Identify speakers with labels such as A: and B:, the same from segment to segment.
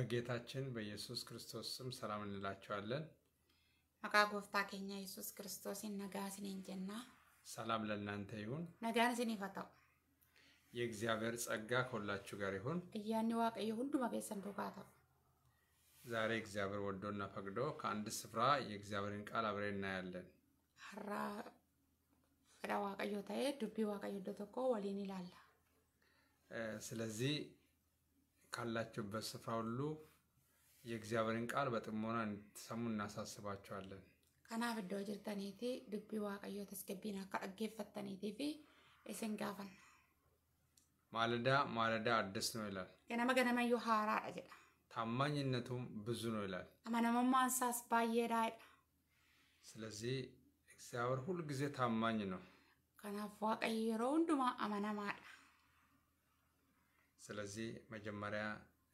A: በጌታችን በኢየሱስ ክርስቶስ ስም ሰላም እንላቸዋለን።
B: መቃ ጎፍታ ኬኛ ኢየሱስ ክርስቶስ ነጋስን እንጀና
A: ሰላም ለእናንተ ይሁን።
B: ነጋንስን ይፈታው
A: የእግዚአብሔር ጸጋ ከሁላችሁ ጋር ይሁን።
B: እያኒ ዋቀየ ሁንዱማ ኬሰን ዱካተው
A: ዛሬ እግዚአብሔር ወዶና ፈቅዶ ከአንድ ስፍራ የእግዚአብሔርን ቃል አብሬ እናያለን።
B: ሀራ ፈዳ ዋቀዮ ዱቢ ዋቀዮ ዶ ወሊን ይላል።
A: ስለዚህ ካላችሁበት ስፍራ ሁሉ የእግዚአብሔርን ቃል በጥሞና እንድትሰሙ እናሳስባችኋለን።
B: ከና እደው ጅርተኒቲ ድቢ ዋቀዮ ተስገቢና ከአጌፈተኒቲ ፊ እሲን ጋፈን
A: ማለዳ ማለዳ አዲስ ነው ይላል።
B: ገነመ ገነመዩ ሀራዳ ጀዳ
A: ታማኝነቱም ብዙ ነው ይላል።
B: አመነመማ አንሳስ ባየዳ ዳ
A: ስለዚህ እግዚአብሔር ሁልጊዜ ታማኝ ነው።
B: ከናፍ ዋቀዮ የሮ ሁንዱማ አመነማዳ
A: ስለዚህ መጀመሪያ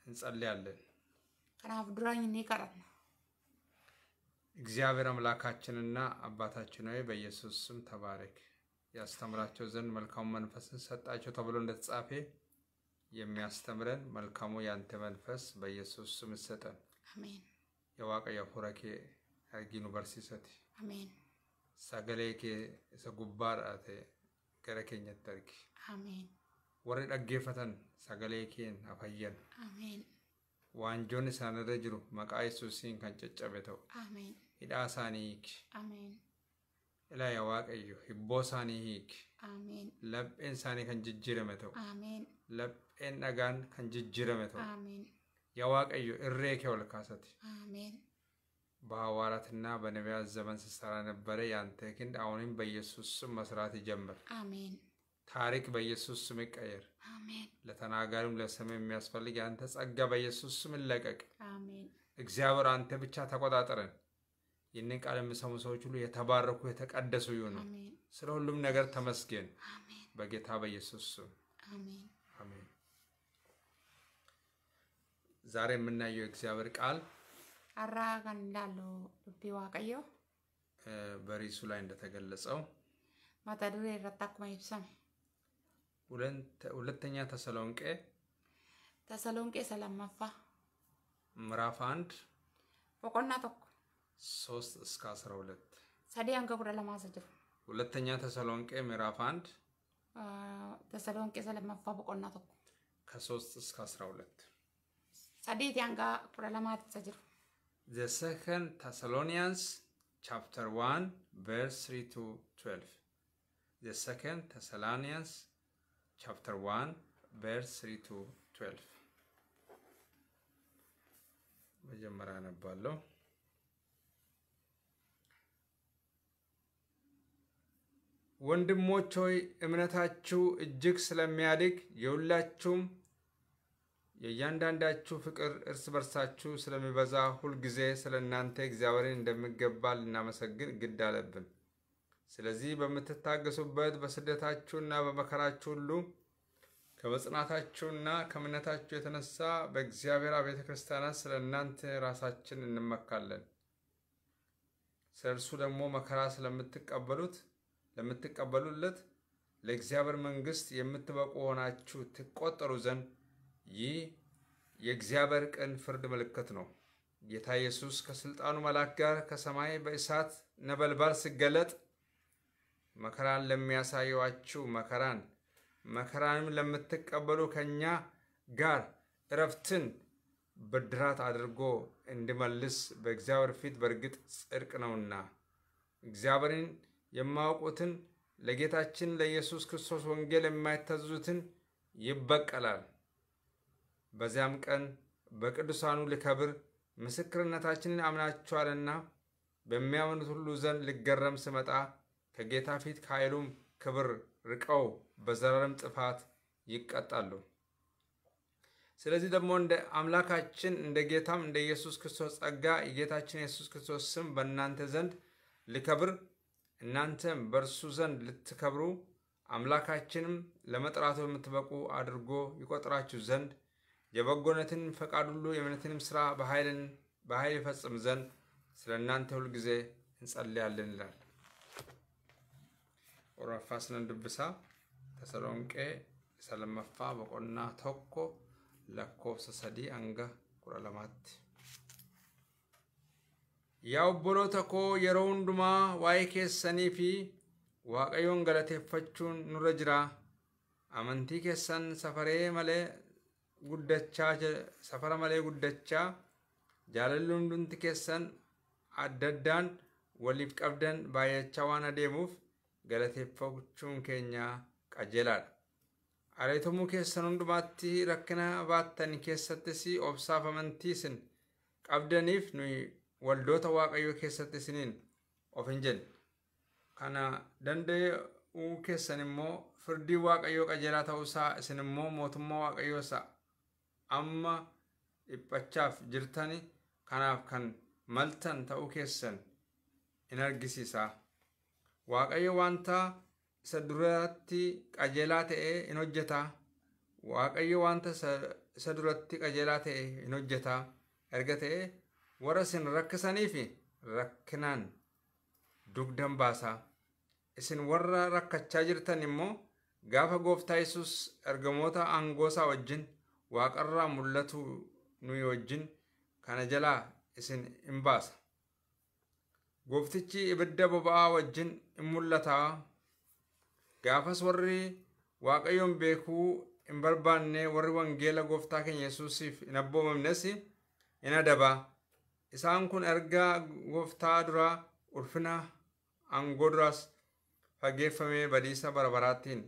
A: እንጸልያለን።
B: ከናፍ ዱራኝ እኔ ቀረና
A: እግዚአብሔር አምላካችንና አባታችን ሆይ በኢየሱስ ስም ተባረክ። ያስተምራቸው ዘንድ መልካሙ መንፈስን ሰጣቸው ተብሎ እንደተጻፈ የሚያስተምረን መልካሙ የአንተ መንፈስ በኢየሱስ ስም ይሰጠን። የዋቀ ፉረኬ አርጊኑ በርሲሰት ሰገሌ ኬ ጉባር ገረ ኬኘት አርጊ ወሬ dhaggeeffatan sagalee keenya fayyan. Waanjoon isaanirra jiru maqaa yesuusiin kan caccabe ta'u. Hidhaa isaanii
B: hiiki.
A: Ilaaya waaqayyo hibboo isaanii hiiki. Lapheen isaanii kan jijjiirame ta'u. Lapheen dhagaan kan jijjiirame ta'u. Yaa waaqayyo irree kee ol kaasate. በሐዋርያትና በነቢያት ዘመን ስትሰራ ነበረ። ያንተ ግን አሁንም በኢየሱስ ስም መስራት ጀምር። አሜን። ታሪክ በኢየሱስ ስም ይቀየር። ለተናጋሪም ለሰም የሚያስፈልግ የአንተ ጸጋ በኢየሱስ ስም ይለቀቅ። እግዚአብሔር አንተ ብቻ ተቆጣጠረን። ይህንን ቃል የምሰሙ ሰዎች ሁሉ የተባረኩ የተቀደሱ ይሁኑ። ስለ ሁሉም ነገር ተመስገን፣ በጌታ በኢየሱስ ስም አሜን። ዛሬ የምናየው እግዚአብሔር ቃል
B: አራ እንዳለው ልቢ ዋቀየው
A: በርዕሱ ላይ እንደተገለጸው
B: ማታ ዱሬ ረታኩማ ይብሰም
A: ሁለተኛ ተሰሎንቄ
B: ተሰሎንቄ ሰላም መፋ
A: ምዕራፍ አንድ ፎቆና ቶኮ ሶስት እስከ አስራ ሁለት
B: ሰዲ አንገ ጉረ ለማዘ
A: ሁለተኛ ተሰሎንቄ ምዕራፍ አንድ
B: ተሰሎንቄ ሰላም መፋ ፎቆና
A: ከሶስት እስከ አስራ ሁለት
B: ሰዲት ያንጋ ጉረ ለማዘ ጅሩ
A: ዘ ሰከንድ ተሰሎኒያንስ ቻፕተር ዋን ቨርስ ትሪ ቱ ትዌልቭ ዘ ሰከንድ ተሰሎኒያንስ chapter 1 verse 3 to 12 መጀመሪያ አነባለሁ። ወንድሞች ሆይ እምነታችሁ እጅግ ስለሚያድግ የሁላችሁም የእያንዳንዳችሁ ፍቅር እርስ በርሳችሁ ስለሚበዛ ሁልጊዜ ስለ እናንተ እግዚአብሔርን እንደሚገባ ልናመሰግን ግድ አለብን። ስለዚህ በምትታገሱበት በስደታችሁና በመከራችሁ ሁሉ ከመጽናታችሁና ከእምነታችሁ የተነሳ በእግዚአብሔር ቤተ ክርስቲያናት ስለ እናንተ ራሳችን እንመካለን። ስለ እርሱ ደግሞ መከራ ስለምትቀበሉት ለምትቀበሉለት ለእግዚአብሔር መንግስት የምትበቁ ሆናችሁ ትቆጠሩ ዘንድ ይህ የእግዚአብሔር ቅን ፍርድ ምልክት ነው። ጌታ ኢየሱስ ከስልጣኑ መልአክ ጋር ከሰማይ በእሳት ነበልባል ሲገለጥ መከራን ለሚያሳዩአችሁ መከራን መከራንም ለምትቀበሉ ከእኛ ጋር እረፍትን ብድራት አድርጎ እንዲመልስ በእግዚአብሔር ፊት በእርግጥ ጽድቅ ነውና እግዚአብሔርን የማያውቁትን ለጌታችን ለኢየሱስ ክርስቶስ ወንጌል የማይታዘዙትን ይበቀላል። በዚያም ቀን በቅዱሳኑ ልከብር ምስክርነታችንን አምናችኋልና በሚያምኑት ሁሉ ዘንድ ልገረም ስመጣ ከጌታ ፊት ከኃይሉም ክብር ርቀው በዘላለም ጥፋት ይቀጣሉ። ስለዚህ ደግሞ እንደ አምላካችን እንደ ጌታም እንደ ኢየሱስ ክርስቶስ ጸጋ የጌታችን የኢየሱስ ክርስቶስ ስም በእናንተ ዘንድ ሊከብር እናንተም በእርሱ ዘንድ ልትከብሩ አምላካችንም ለመጥራቱ የምትበቁ አድርጎ ይቆጥራችሁ ዘንድ የበጎነትን ፈቃድ ሁሉ የእምነትንም ስራ በኃይል ይፈጽም ዘንድ ስለ እናንተ ሁልጊዜ እንጸልያለን ይላል። ራፋስነ ድብሳ ተሰሎንቄ ሰለመፋ በቆና ተኮ ለኮብሰ ሰዲ አንገ ቁረ ያው ቦሎ ተኮ የረውን ዱማ ዋይ ኬሰኒ ፊ ዋቀዮን ገለቴፈቹን ኑረ ጅራ አመንቲ ኬሰን ሰፈሬ መሌ ጉደቻ ሰፈረ መሌ ጉደቻ ጃለሉንዱንት ኬሰን አደዳን ወሊፍ ቀብደን ባየቻ ዋና galateeffachuun keenya qajeelaadha. Areetumuu keessan hundumaatti rakkina baattan keessattis obsaaf amantii isin qabdaniif nuyi waldoota waaqayyoo keessatti isiniin of hin jenne. Kana danda'uu keessan immoo firdii waaqayyoo qajeelaa ta'uusaa isin immoo mootummaa waaqayyoo isaa amma dhiphachaaf jirtanii kanaaf kan maltan ta'uu keessan hin argisiisa. waaqayyo wanta isa duratti qajeelaa ta'e hin hojjeta waaqayyo wanta isa duratti qajeelaa hojjeta erga ta'e warra isin rakkisaniif rakkinaan dugdan baasa isin warra rakkachaa jirtan immoo gaafa gooftaa yesus ergamoota aangoosaa wajjin waaqarraa mul'atu nuyi wajjin kana jalaa isin in baasa gooftichi ibidda boba'aa wajjin in mul'ata gaafas warri waaqayyoon beekuu hin barbaanne warri wangeela gooftaa keenya yesuusiif hin abboomamnes in adaba isaan kun erga gooftaa duraa ulfina aangoo duraas fageeffamee badiisa barabaraattiin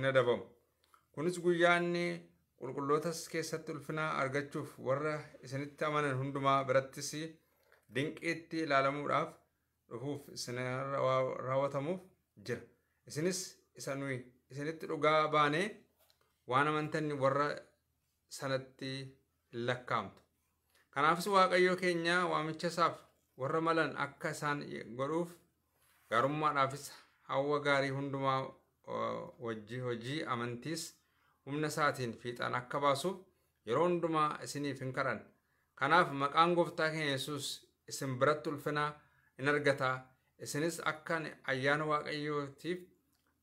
A: in adabamu kunis guyyaa inni qulqullootas keessatti ulfina argachuuf warra isinitti amanan hundumaa birattis dinqiitti ilaalamuudhaaf dhufuuf isin raawwatamuuf jira. Isinis isa nuyi isinitti dhugaa baanee waan amantanni warra sanatti lakkaamtu. Kanaafis Waaqayyo keenya waamicha isaaf warra malan akka isaan godhuuf gaarummaadhaafis hawwa gaarii hundumaa hojii amantiis humna isaatiin fiixaan akka baasuuf yeroo hundumaa isiniif hin Kanaaf maqaan gooftaa keenya Yesuus isin biratti ulfinaa in argata isinis akka ayyaana waaqayyootiif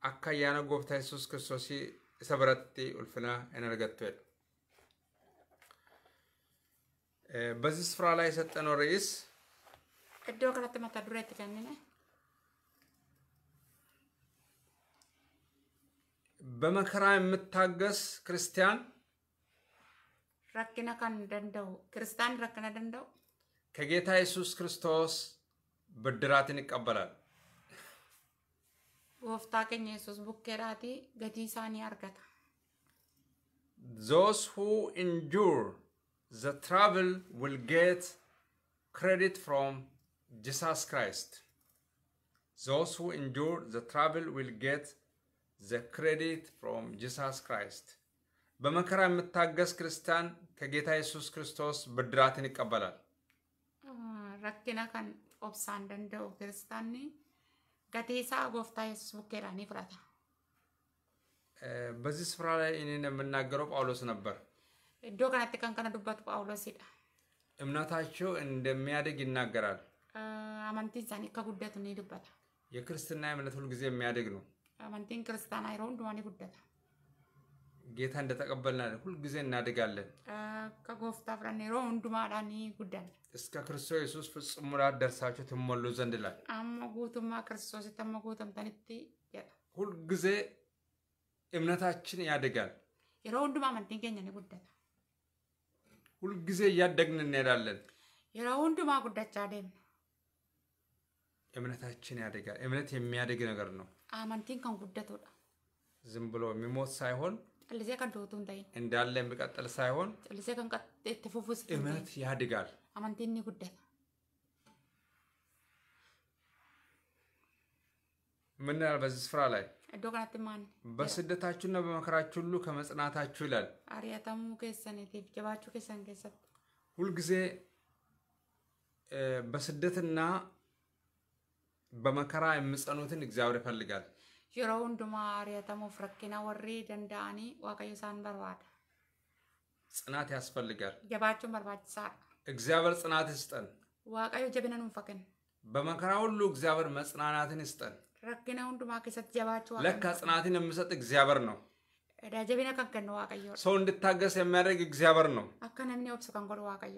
A: akka ayyaana gooftaa yesus kiristoosii isa biratti ulfinaa in argattu jedha firaalaa ስፍራ ላይ የሰጠነው
B: Iddoo kanatti mata መታ ዱረ ትለንነ
A: በመከራ የምታገስ ክርስቲያን
B: ረክነ ካን ደንደው ክርስቲያን ረክነ ደንደው
A: ከጌታ ኢየሱስ ክርስቶስ ብድራትን ይቀበላል።
B: ከኛ ኢየሱስ አርገታ
A: those who endure the travel will get credit from Jesus Christ. Those who endure the travel will get the credit from Jesus Christ. በመከራ የምታገስ ክርስቲያን ከጌታ ኢየሱስ ክርስቶስ ብድራትን ይቀበላል።
B: rakkina kan obsaan danda'u kiristaanni gateesaa gooftaa yesuus bukkeedhaanii fudhata።
A: በዚህ ስፍራ ላይ እኔን የምናገረው ጳውሎስ ነበር።
B: iddoo kanatti kan kana dubbatu ጳውሎሲidha።
A: እምነታቸው እንደሚያድግ ይናገራል።
B: amantiin isaanii akka guddatu ni dubbata።
A: የክርስትና እምነት ሁልጊዜ የሚያድግ ነው።
B: amantiin kiristaanaa yeroo hundumaa ni guddata።
A: ጌታ እንደተቀበልናል ሁልጊዜ እናድጋለን።
B: ከጎፍታ ፍራን የሮ ሁንዱማዳኒ ጉዳል
A: እስከ ክርስቶስ ኢየሱስ ፍጹም ሙላት ደርሳችሁ ትሞሉ ዘንድ ይላል።
B: አመጉቱማ ጉቱማ ክርስቶስ ተሞ ጉተምተንቲ
A: ሁልጊዜ እምነታችን ያድጋል።
B: የሮ ሁንዱማ አመንቲን ኬኛኒ ጉዳል
A: ሁልጊዜ እያደግን እንሄዳለን።
B: የሮ ሁንዱማ ጉዳቻ ደም
A: እምነታችን ያድጋል። እምነት የሚያድግ ነገር ነው። አመንቲን ከን ዝም ብሎ የሚሞት ሳይሆን
B: ጥልሴ ከንዶቱ እንዳይ
A: እንዳለ የሚቀጥል ሳይሆን
B: ጥልሴ ከንቀጥ ትፉፉስ እምነት ያድጋል። አማንቲኒ ጉደት
A: ምን ይላል በዚህ ስፍራ ላይ እዶ ከናት በስደታችሁና በመከራችሁ ሁሉ ከመጽናታችሁ ይላል
B: አሪያታሙ ከሰን ቴፍ ጀባችሁ ከሰን ከሰት
A: ሁልጊዜ በስደትና በመከራ የምጸኑትን እግዚአብሔር ይፈልጋል።
B: yeroo hundumaa ari'atamuuf rakkina warri danda'anii waaqayyo isaan barbaada።
A: ጽናት ያስፈልጋል።
B: ጀባቸውን በርባጅሳር
A: እግዚአብሔር ጽናት ይስጠን።
B: ዋቃዮ ጀብነን እንፈቅን
A: በመከራ ሁሉ እግዚአብሔር መጽናናትን ይስጠን።
B: ረግነ ሁንዱማ ከሰት ጀባቸው ለካ
A: ጽናትን የሚሰጥ እግዚአብሔር ነው።
B: ጀቢነ ከንከን ዋቀዮ
A: ሰው እንድታገስ የሚያደርግ እግዚአብሔር ነው።
B: አከነምን ኦብሰ ከንጎል ዋቀዮ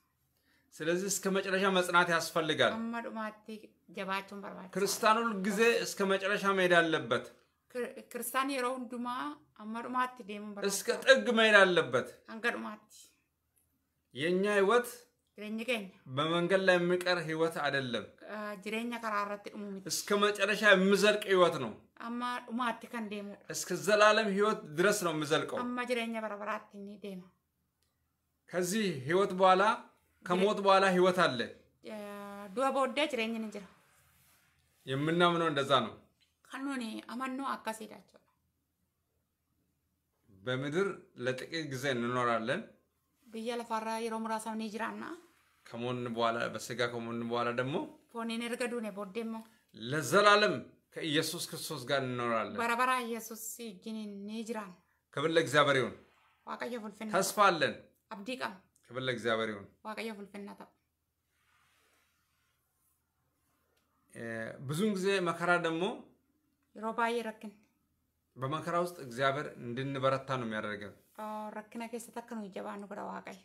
A: ስለዚህ እስከ መጨረሻ መጽናት ያስፈልጋል። ክርስቲያን ሁል ጊዜ እስከ መጨረሻ መሄድ አለበት።
B: ክርስቲያን የሮ ሁንዱማ አመዱማት ደሙ እስከ
A: ጥግ መሄድ አለበት። አንገዱማት የእኛ ህይወት በመንገድ ላይ የሚቀር ህይወት አይደለም።
B: ጅሬኛ ከራረት
A: እስከ መጨረሻ የምዘልቅ ህይወት ነው።
B: አማ ዱማት
A: እስከ ዘላለም ህይወት ድረስ ነው የምዘልቀው። አማ
B: ጅሬኛ በረበራት
A: ከዚህ ህይወት በኋላ ከሞት በኋላ ህይወት አለ።
B: ዱአ ቦዳ ጅሬኝን እንጅራ
A: የምናምነው እንደዛ ነው።
B: ከኑኒ አማኖ አካሴዳቸው
A: በምድር ለጥቂት ጊዜ እንኖራለን።
B: ብያ ለፋራ የሮም ሙራሳውን ኔጅራና
A: ከሞን በኋላ በስጋ ከሞን በኋላ ደግሞ
B: ፎኔን ነ ቦርዴሞ
A: ለዘላለም ከኢየሱስ ክርስቶስ ጋር እንኖራለን።
B: በረበራ ኢየሱስ እጅን ጅራን
A: ክብር ለእግዚአብሔር ይሁን።
B: ዋቀየ ፉልፍና ተስፋ አለን። አብዲ
A: ክብል ለእግዚአብሔር ይሁን።
B: ዋቀየ ፍልፍናታ
A: ብዙውን ጊዜ መከራ ደግሞ
B: ሮባዬ ረክን
A: በመከራ ውስጥ እግዚአብሔር እንድንበረታ ነው የሚያደርገን።
B: ረክነ ከሰ ተከ ነው ይጀባኑ ብራ ዋቀየ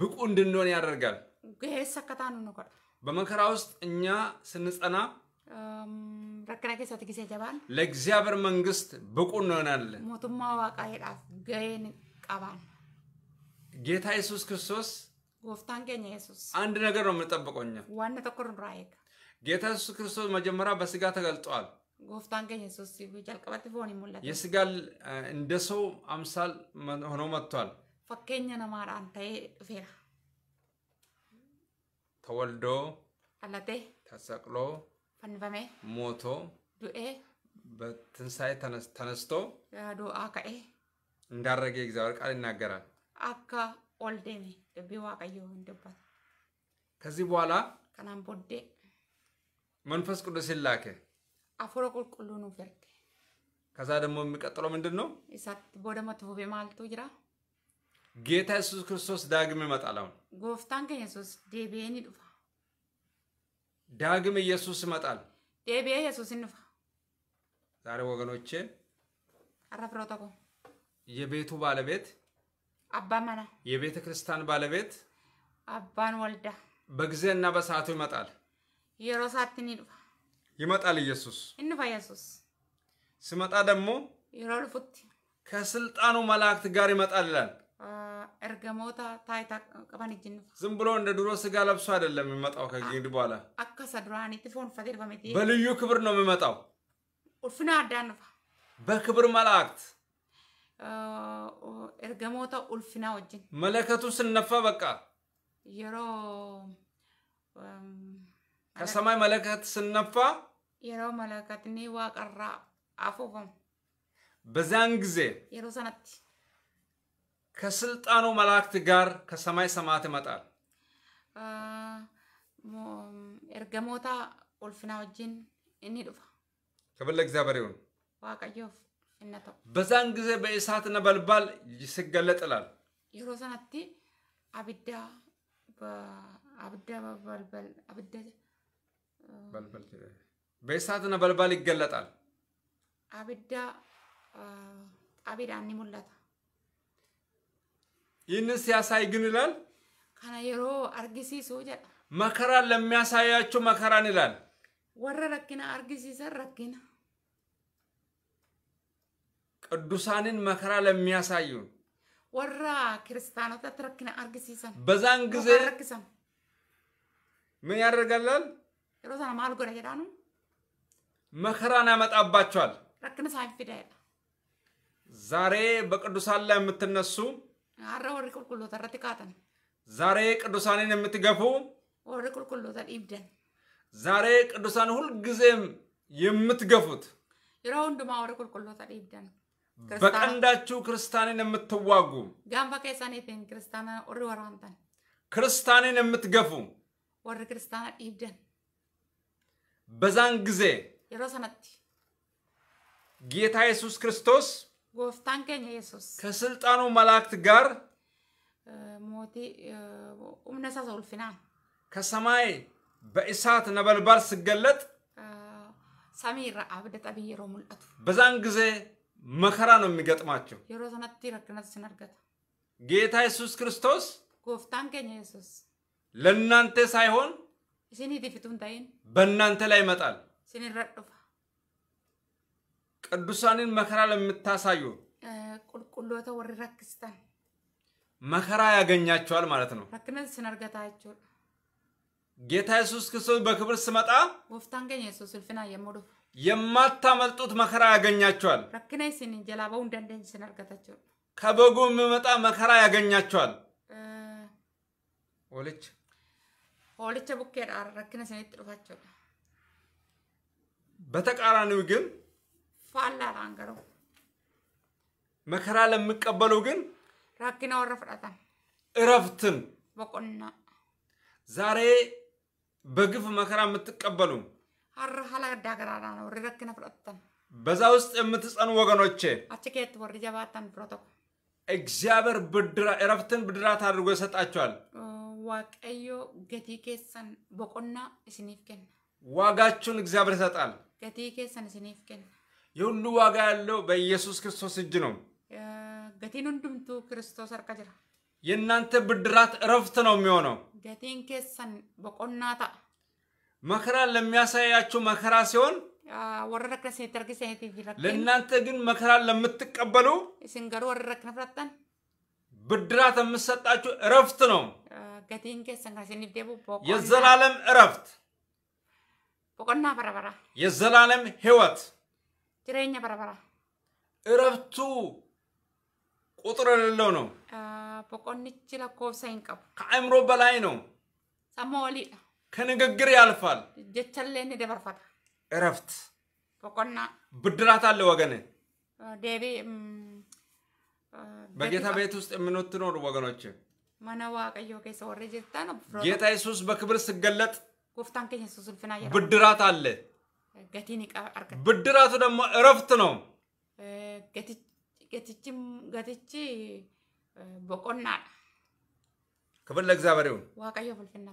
A: ብቁ እንድንሆን ያደርጋል።
B: ገሰ ከታኑ ነው ጋር
A: በመከራ ውስጥ እኛ ስንጸና
B: ረክነ ከሰት ጊዜ ጀባን
A: ለእግዚአብሔር መንግስት ብቁ እንሆናለን።
B: ሞቱማ ዋቃ ሄዳፍ ገይን ቀባን
A: ጌታ ኢየሱስ ክርስቶስ
B: ጎፍታን ኬኛ ኢየሱስ
A: አንድ ነገር ነው የምንጠብቀው ዋነ ተኮር ጌታ ኢየሱስ ክርስቶስ መጀመሪያ በስጋ ተገልጧል።
B: ጎፍታን ኢየሱስ ፎን የስጋ
A: እንደ ሰው አምሳል ሆኖ መጥቷል።
B: ፈኬኛ ነማራን ተዬ ፌራ ተወልዶ አላቴ
A: ተሰቅሎ ሞቶ ዱኤ ተነስቶ ዱአ ከኤ እንዳረገ የእግዚአብሔር ቃል ይናገራል።
B: akka ol deeme dubbii hin dubbatu ከዚህ በኋላ ከናም ቦዴ
A: መንፈስ ቅዱስን ላከ
B: አፉረ ቁልቁሉኑ ፈርደ
A: ከዛ ደግሞ የሚቀጥለው ምንድን ነው?
B: ኢሳት ቦደመ ቱቤ ማልቱ ጅራ
A: ጌታ ኢየሱስ ክርስቶስ ዳግም ይመጣል። አሁን
B: ጎፍታን ከ ኢየሱስ ዴቤኒ
A: ዳግም ኢየሱስ ይመጣል።
B: ዴቤ ኢየሱስ ንፋ
A: ዛሬ ወገኖቼ አራፍረው የቤቱ ባለቤት አባ መና የቤተ ክርስቲያን ባለቤት
B: አባን ወልዳ
A: በጊዜና በሰዓቱ ይመጣል። የሮ ሰዓትን ይመጣል ኢየሱስ
B: እንፋ ኢየሱስ
A: ሲመጣ ደግሞ ይሮልፉት ከስልጣኑ መላእክት ጋር ይመጣል ይላል።
B: እርገሞታ ታይታ ቀባን ይጅን
A: ዝም ብሎ እንደ ድሮ ስጋ ለብሶ አይደለም የሚመጣው ከእንግዲህ በኋላ
B: አከሰ ዱራኒት ፎንፈቴ
A: በልዩ ክብር ነው የሚመጣው። ኡልፍና አዳ በክብር መላእክት
B: ergamoota ulfinaa wajjin.
A: Malakatu ስነፋ በቃ
B: yeroo
A: ከሰማይ መለከት ስነፋ
B: yeroo malakatni waaqarraa afuufamu
A: በዚያን ጊዜ yeroo sanatti ከስልጣኑ መላእክት ጋር ከሰማይ ሰማያት ይመጣል።
B: ergamoota ulfinaa wajjin inni dhufa.
A: ክብር ለእግዚአብሔር ይሁን። waaqayyoof በዛን ጊዜ በእሳት ነበልባል ይስገለጥ ይላል።
B: የሮ አብዳ
A: በእሳት ነበልባል ይገለጣል።
B: አብዳ አቢዳኒ ሙላታ
A: ይህንን ሲያሳይ ግን ይላል
B: ከነ የሮ አርጊሲሱ ጀ
A: መከራን ለሚያሳያቸው መከራን ይላል
B: ወረ ረኪና አርጊሲሰን ረኪና
A: ቅዱሳንን መከራ ለሚያሳዩ
B: ወራ ክርስቲያኖታ ረክነ አርግሲሰን
A: በዛን ጊዜ ምን ያደርጋላል?
B: ሮዛና ማልጎዳ ሄዳኑ
A: መከራን ያመጣባቸዋል።
B: ረክነ ሳይፍዳ
A: ዛሬ በቅዱሳን ላይ የምትነሱ
B: አረ ወሪ ቁልቁሎታ ረትቃተን
A: ዛሬ ቅዱሳንን የምትገፉ
B: ወሪ ቁልቁሎታ ኢብደን
A: ዛሬ ቅዱሳን ሁልጊዜም የምትገፉት
B: የሮ ሁንዱማ ወሪ ቁልቁሎታ ኢብደን በቀንዳችሁ
A: ክርስቲያንን የምትዋጉ ጋንፋ ክርስቲያንን የምትገፉ በዛን ጊዜ ጌታ ኢየሱስ ክርስቶስ ከስልጣኑ መላእክት ጋር ከሰማይ በእሳት ነበልባል ስገለጥ ሰሚራ በዛን ጊዜ መከራ ነው የሚገጥማቸው። ጌታ ኢየሱስ ክርስቶስ ጎፍታን ለእናንተ ሳይሆን በእናንተ ላይ ይመጣል። ቅዱሳንን መከራ ለምታሳዩ መከራ ያገኛቸዋል ማለት ነው። ጌታ ኢየሱስ ክርስቶስ በክብር ስመጣ የማታመልጡት መከራ ያገኛቸዋል።
B: ረክነ ይስን ጀላባው እንደንደን ስናርገታቸው
A: ከበጉ የሚመጣ መከራ ያገኛቸዋል። ሆልች eh.
B: ሆልቸ ቡኬ ረክነ ስን ጥፋቸው።
A: በተቃራኒው ግን
B: ፋላ ላንገረው
A: መከራ ለሚቀበሉ ግን ረክና ወረ እረፍትን በቆና ዛሬ በግፍ መከራ የምትቀበሉም በዛ ውስጥ የምትጸኑ ወገኖቼ እግዚአብሔር እረፍትን ብድራት አድርጎ ይሰጣቸዋል።
B: ዋቀዮ ገቲ ኬሰን በቆና እስኒፍ
A: ዋጋችሁን እግዚአብሔር ይሰጣል።
B: ገቲ ኬሰን እስኒፍ
A: የሁሉ ዋጋ ያለው በኢየሱስ ክርስቶስ እጅ ነው።
B: ገቲን ሁንዱምቱ ክርስቶስ አርካ
A: የእናንተ ብድራት እረፍት ነው የሚሆነው።
B: ገቲን ኬሰን በቆና
A: መከራን ለሚያሳያቸው መከራ ሲሆን ለእናንተ ግን መከራን
B: ለምትቀበሉ
A: ብድራት የምሰጣችሁ እረፍት ነው።
B: የዘላለም
A: እረፍት የዘላለም ህይወት ጅረኛ እረፍቱ ቁጥር የሌለው ነው። ከአእምሮ በላይ ነው። ከንግግር ያልፋል።
B: ጀቸሌን ደበርፈታ እረፍት ፎቆና
A: ብድራት አለ ወገን
B: ዴቤ በጌታ ቤት
A: ውስጥ የምትኖሩ ወገኖች
B: መነ ዋቀዮ ኬሰ ወሬ ጅርታን ጌታ
A: ኢየሱስ በክብር ስገለጥ
B: ጉፍታን ኬሰ ሱልፍና ብድራት አለ። ገቲን
A: ብድራቱ ደግሞ እረፍት ነው።
B: ገቲቺ ገቲቺ ቦቆና
A: ክብር ለእግዚአብሔር ይሁን።
B: ዋቀዮ ፍልፍና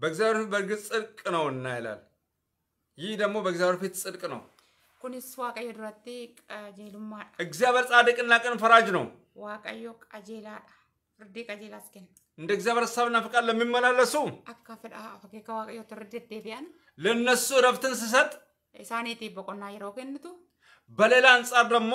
A: በእግዚአብሔር ፊት በእርግጥ ጽድቅ ነው እና ይላል። ይህ ደግሞ በእግዚአብሔር ፊት ጽድቅ ነው። እግዚአብሔር ጻድቅና ቅን ፈራጅ ነው። እንደ እግዚአብሔር ሀሳብና ፍቃድ ለሚመላለሱ ለእነሱ እረፍትን ስሰጥ በሌላ አንጻር ደግሞ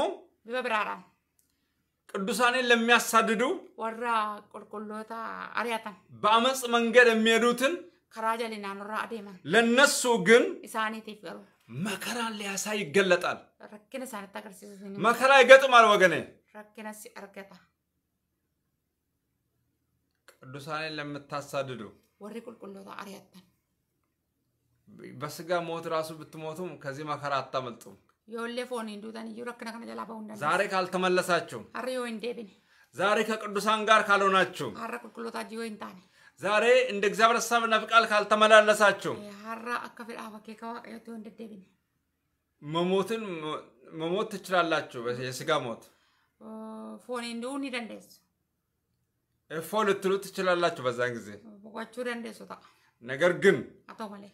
A: ቅዱሳኔን ለሚያሳድዱ
B: ወራ ቆልቆሎታ አርያታን
A: በአመፅ መንገድ የሚሄዱትን
B: ከራጃ ሊናኑራ አዴማን
A: ለነሱ ግን
B: ኢሳኒቲፍ ገሩ
A: መከራን ሊያሳይ ይገለጣል።
B: ረኪነ ሳንታ ቀርሲሱን መከራ ይገጥማል ወገኔ ረኪነ ሲ አርገታ
A: ቅዱሳኔን ለምታሳድዱ
B: ወሪ ቁልቁሎታ አርያታን
A: በስጋ ሞት ራሱ ብትሞቱም ከዚህ መከራ አታመልጡም።
B: የወሌ ፎን እንዱታን ይረክነከነ ጀላባ
A: ሁንዳ ዛሬ ካልተመለሳችሁ
B: አሪዮ እንዴብን
A: ዛሬ ከቅዱሳን ጋር ካልሆናችሁ አረ ቁልቁሎታ ጂዮ እንታኔ ዛሬ እንደ እግዚአብሔር ሐሳብና ፍቃድ ካልተመላለሳችሁ
B: አራ አከፈል አባኬ ከዋቀቱ እንደደብን
A: መሞትን መሞት ትችላላችሁ። የስጋ ሞት
B: ፎን እንዱን ይደንደስ
A: እፎ ልትሉ ትችላላችሁ። በዛን ጊዜ ነገር ግን አቶ ማለት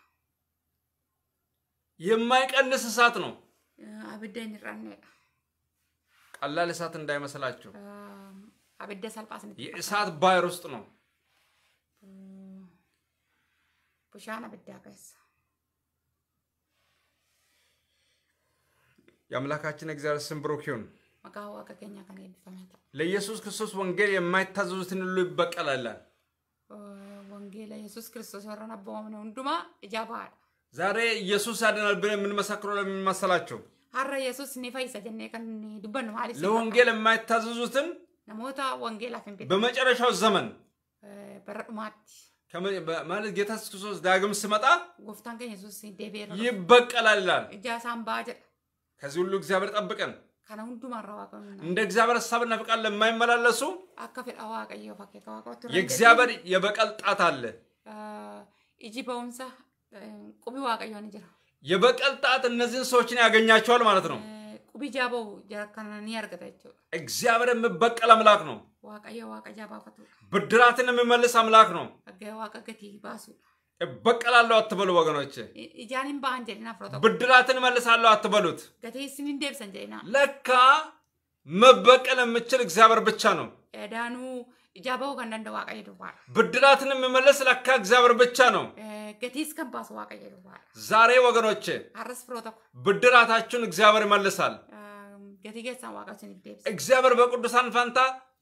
A: የማይቀንስ እሳት ነው።
B: አብደን ይራነ
A: ቀላል እሳት እንዳይመስላችሁ። አብደ ሰልጳስ የእሳት ባህር ውስጥ ነው።
B: ቡሻን አብዳ ከሰ
A: የአምላካችን እግዚአብሔር ስም ብሩክ ይሁን። ከገኛ ለኢየሱስ ክርስቶስ ወንጌል የማይታዘዙትን ሁሉ ይበቀላል።
B: ወንጌል ለኢየሱስ ክርስቶስ ወረና በሆነ እንዱማ እጃባል
A: ዛሬ ኢየሱስ ያድናል ብለን የምንመሰክረው ለምን መሰላቸው?
B: ሀረ ኢየሱስ ኒፈይሰ ጀኔ ከን ዱበን ማለት ለወንጌል
A: የማይታዘዙትን
B: ለሞታ ነሞታ ወንጌላፍ
A: በመጨረሻው ዘመን በረቅማት ማለት ጌታ ኢየሱስ ክርስቶስ ዳግም ስመጣ
B: ጎፍታን ከን ኢየሱስ ዴቤር
A: ይበቀላል ይላል።
B: እጃሳን ባጀ
A: ከዚህ ሁሉ እግዚአብሔር ጠብቀን።
B: ከነ ሁንዱማ ረዋቀን እንደ
A: እግዚአብሔር ሀሳብና ፈቃድ ለማይመላለሱ
B: አካፌል የእግዚአብሔር
A: የበቀል ጣት አለ
B: እጂ በውንሳ ቁቢ waaqayዮን ጅራ
A: የበቀል ጣት እነዚህን ሰዎችን ያገኛቸዋል ማለት ነው።
B: ቁቢ ጃቦ ጀረከናኒ ያርገታቸው
A: እግዚአብሔር የምበቀል አምላክ ነው።
B: ዋቀየ ዋቀ ጃባፈቱ
A: ብድራትን የሚመልስ አምላክ ነው።
B: ዋቀ ገቲ ባሱ
A: እበቀላለሁ አትበሉ ወገኖች፣
B: ኢጃኒን በአንጀሊና ፍሮቶ
A: ብድራትን እመልሳለሁ አትበሉት።
B: ገቴስን እንዴብሰ
A: ለካ መበቀል የምችል እግዚአብሔር ብቻ ነው።
B: ዳኑ Ijaaboo kan danda'u waaqayyo duwwaadha.
A: Biddiraትን የሚመለስ ለካ እግዚአብሔር ብቻ ነው።
B: ገቲስ ከን ባሱ waaqayyo duwwaadha.
A: ዛሬ ወገኖቼ አረስ ፍሮ ብድራታችሁን እግዚአብሔር ይመልሳል።
B: ገቲ ጌታን ዋቃችን ይደብስ
A: እግዚአብሔር በቅዱሳን ፈንታ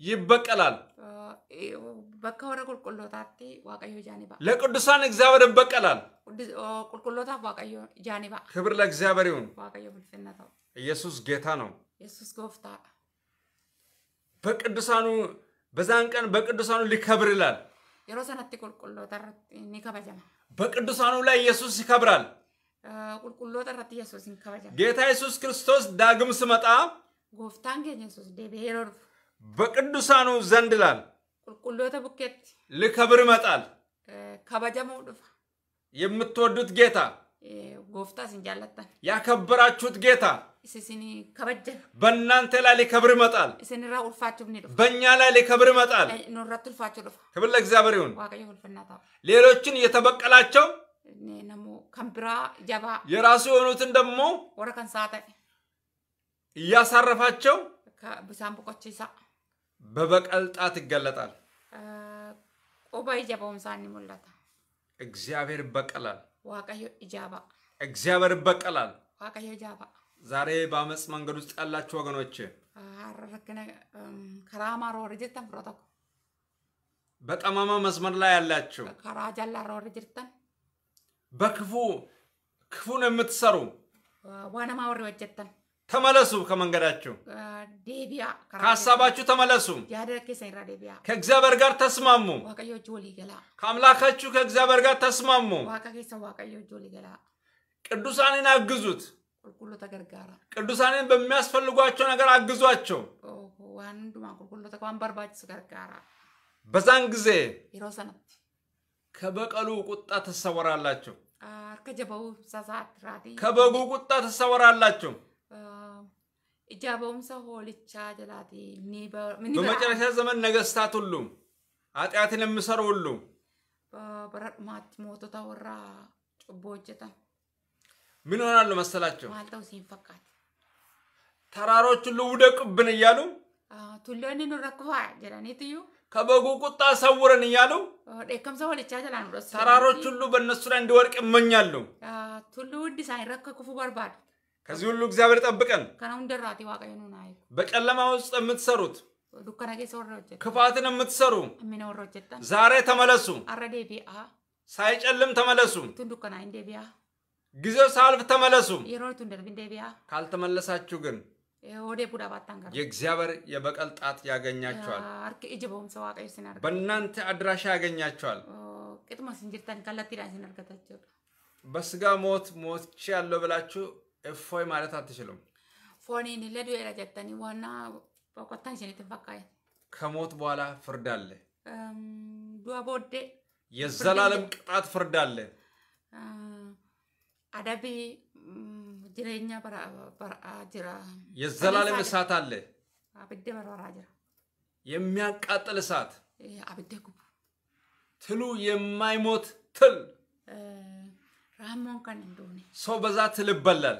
A: ይበቀላል።
B: eh, eh, በከወረ ቁልቁሎታት ቁልቁሎታቲ ዋቀዮ ጃኒባ
A: ለቅዱሳን እግዚአብሔር ይበቀላል።
B: ቁልቁሎታ ዋቀዮ ጃኒባ
A: ክብር ለእግዚአብሔር ይሁን።
B: ዋቀዮ ብልፍነታው
A: ኢየሱስ ጌታ ነው።
B: ኢየሱስ ጎፍታ
A: በቅዱሳኑ በዛን ቀን በቅዱሳኑ ሊከብር ይላል።
B: የሮሰነት ቁልቁሎ ተረት ኒከበጀማ
A: በቅዱሳኑ ላይ ኢየሱስ ይከብራል። ጌታ ኢየሱስ ክርስቶስ ዳግም ስመጣ በቅዱሳኑ ዘንድ ይላል ቁልቁሎ ይመጣል። የምትወዱት ጌታ
B: ጎፍታ ጃላታን
A: ያከበራችሁት ጌታ በእናንተ ላይ ሊከብር ይመጣል።
B: በእኛ ላይ ሊከብር ይመጣል።
A: ክብር ለእግዚአብሔር ይሁን። ሌሎችን እየተበቀላቸው የራሱ የሆኑትን ደግሞ እያሳረፋቸው በበቀል ጣት ይገለጣል። እግዚአብሔር ይበቀላል።
B: ዋቀዮ ኢጃባ
A: እግዚአብሔር ይበቀላል። ዋቀዮ ኢጃባ ዛሬ በአመፅ መንገድ ውስጥ ያላችሁ ወገኖች
B: ከራማ ከራማሮ ጅርተን ፍሮቶኮ
A: በጠማማ መስመር ላይ ያላችሁ
B: ከራጃላ ሮር
A: በክፉ ክፉን የምትሰሩ
B: ዋነማ ወሬ ወጀተን
A: ተመለሱ ከመንገዳችሁ፣
B: ከሀሳባችሁ
A: ተመለሱ፣ ከእግዚአብሔር ጋር ተስማሙ፣ ከአምላካችሁ ከእግዚአብሔር ጋር ተስማሙ። ቅዱሳንን አግዙት። ቅዱሳንን በሚያስፈልጓቸው ነገር አግዟቸው። በዛን ጊዜ ከበቀሉ ቁጣ ትሰወራላችሁ፣ ከበጉ ቁጣ ትሰወራላችሁ።
B: እጃበውምሰ ሆልቻ ጀላቲ በመጨረሻ
A: ዘመን ነገስታት ሁሉ ኃጢአትን የሚሰሩ ሁሉ
B: በረድማት ሞቶታ ወራ ጭቦ
A: ምን ይሆናሉ መሰላቸው?
B: ማልተው ሲንፈቃት
A: ተራሮች ሁሉ ውደቁብን እያሉ
B: ቱሎኒ ኑረክፋ ጀላኒት እዩ
A: ከበጉ ቁጣ ሰውረን እያሉ
B: ደከምሰ ወልቻ ተራሮች ሁሉ
A: በእነሱ ላይ እንዲወርቅ ይመኛሉ።
B: ቱሉ ውድ ሳይረከኩፉ በርባዱ
A: ከዚህ ሁሉ እግዚአብሔር ጠብቀን። በጨለማ ውስጥ የምትሰሩት ክፋትን የምትሰሩ
B: ዛሬ ተመለሱ።
A: ሳይጨልም ተመለሱ። ጊዜው ሳልፍ ተመለሱ። ካልተመለሳችሁ ግን የእግዚአብሔር የበቀል ጣት ያገኛቸዋል። በእናንተ አድራሻ ያገኛቸዋል። በስጋ ሞት ሞቼ ያለው ብላችሁ እፎይ ማለት አትችሉም።
B: ፎኔን ለዱኤላ ጀተኒ ዋና በቆታን ሽኒት ፈካይ
A: ከሞት በኋላ ፍርድ አለ።
B: ዱአ የዘላለም
A: ቅጣት ፍርድ አለ።
B: አደቢ ጅሬኛ ጅራ የዘላለም እሳት አለ። አብዴ በርበራ ጅራ
A: የሚያቃጥል እሳት አብዴ ጉቡ ትሉ የማይሞት ትል
B: ራሞን ከን እንደሆነ
A: ሰው በዛ ትል ይበላል።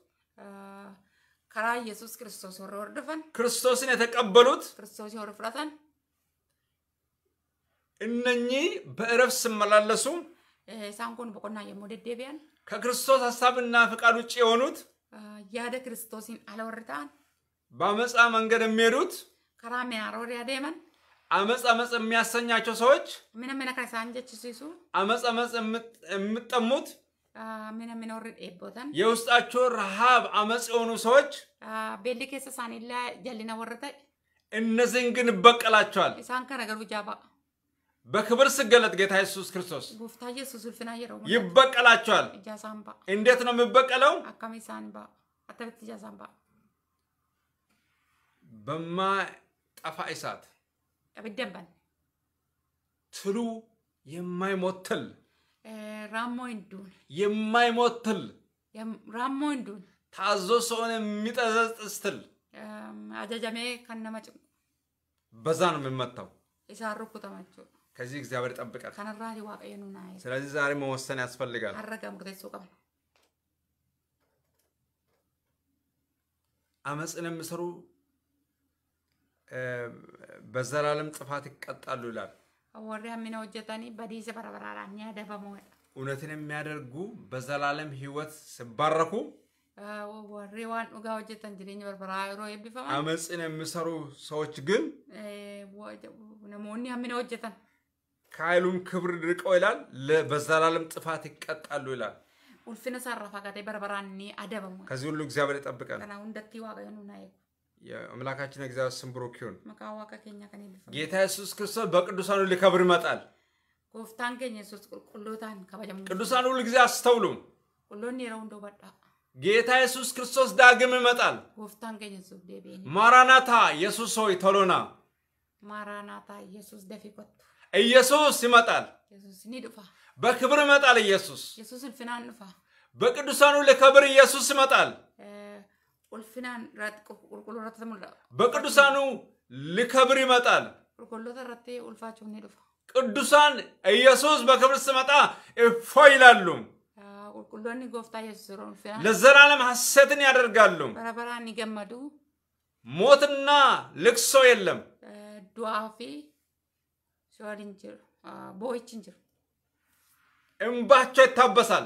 B: ከራ ኢየሱስ ክርስቶስ ወር hordofan
A: ክርስቶስን የተቀበሉት
B: ክርስቶስ ወር የወርፍራታን
A: እነኚህ በእረፍ ሲመላለሱ
B: ሳንኮን በቆና የሞደደቢያን
A: ከክርስቶስ ሀሳብና ፍቃድ ውጭ የሆኑት
B: ያደ ክርስቶስን አለወርታን
A: በአመፃ መንገድ የሚሄዱት
B: ከራ ሚያሮር ያደመን
A: አመፅ አመፅ የሚያሰኛቸው ሰዎች
B: ምንም ምን ከሳንጀች ሲሱ
A: አመፅ አመፅ የምጠሙት
B: የውስጣቸው
A: ረሃብ አመፅ የሆኑ ሰዎች
B: ቤሊ ኬሰ ሳኔላ ጀሊና ወረተ
A: እነዚህን ግን ይበቀላቸዋል።
B: ኢሳን ከነገሩ ጃባ
A: በክብር ስገለጥ ጌታ ኢየሱስ ክርስቶስ
B: ጉፍታ ኢየሱስ ልፍና የረው
A: ይበቀላቸዋል። ጃሳምባ እንዴት ነው የሚበቀለው?
B: አካሚ አተበት ጃሳምባ
A: እሳት ትሉ የማይሞትል ራሞ የማይሞት ትል ታዞ ትል አጃጃሜ በዛ ነው የምመታው።
B: ኢሳሩ ኩተማቹ
A: ከዚህ እግዚአብሔር ይጠብቃል። ከነራ ስለዚህ ዛሬ መወሰን ያስፈልጋል። አመፅን በዘላለም ጥፋት ይቀጣሉ ይላል።
B: ወሬ ምን ወጀታኒ በዲዘ በረበራራ የሚያደበሙ
A: እውነትን የሚያደርጉ በዘላለም ህይወት ሲባረኩ
B: ወሬ ዋን ዱጋ ወጀተን ጅሬኝ በርበራ ሮ የቢፈማ
A: አመፅን የሚሰሩ ሰዎች ግን
B: ነሞኒ ምን ወጀተን
A: ከኃይሉም ክብር ድርቀው ይላል በዘላለም ጥፋት ይቀጣሉ ይላል።
B: ኡልፊነ ሰራፋ ጋዴ በርበራኒ አደበሙ
A: ከዚህ ሁሉ እግዚአብሔር ይጠብቀን።
B: ሁንደቲ ዋጋ ኑና
A: የአምላካችን እግዚአብሔር ስም ብሩክ ይሁን። ጌታ ኢየሱስ ክርስቶስ በቅዱሳን ሁሉ ሊከብር ይመጣል።
B: ጎፍታን ኢየሱስ
A: ቅዱሳን ሁሉ ጊዜ አስተውሉም።
B: ቁሎን የረው እንደው
A: ጌታ ኢየሱስ ክርስቶስ ዳግም ይመጣል።
B: ጎፍታን ኬኛ ኢየሱስ ዴቤኒ
A: ማራናታ ኢየሱስ ሆይ ቶሎና
B: ማራናታ ኢየሱስ ደፊ ቆጥ
A: ኢየሱስ ይመጣል።
B: ኢየሱስ ኒድፋ
A: በክብር ይመጣል። ኢየሱስ
B: ኢየሱስ ልፍናን
A: በቅዱሳን ሁሉ ኢየሱስ ይመጣል።
B: ኡልፊናን ራት ቁልቁሉ ራት ተሙላ
A: በቅዱሳኑ ሊከብር ይመጣል።
B: ቁልቁሎታ ተራቴ ኡልፋቸው ነው ዱፋ
A: ቅዱሳን ኢየሱስ በክብር ሲመጣ እፎ ይላሉ።
B: ቁልቁሎኒ ጎፍታ ኢየሱስ ለዘላለም
A: ሐሴትን ያደርጋሉ።
B: በረበራን ይገመዱ
A: ሞትና ልቅሶ የለም።
B: ዱዓፊ ሸዋልንጅር ቦይችንጅር
A: እምባቸው ይታበሳል።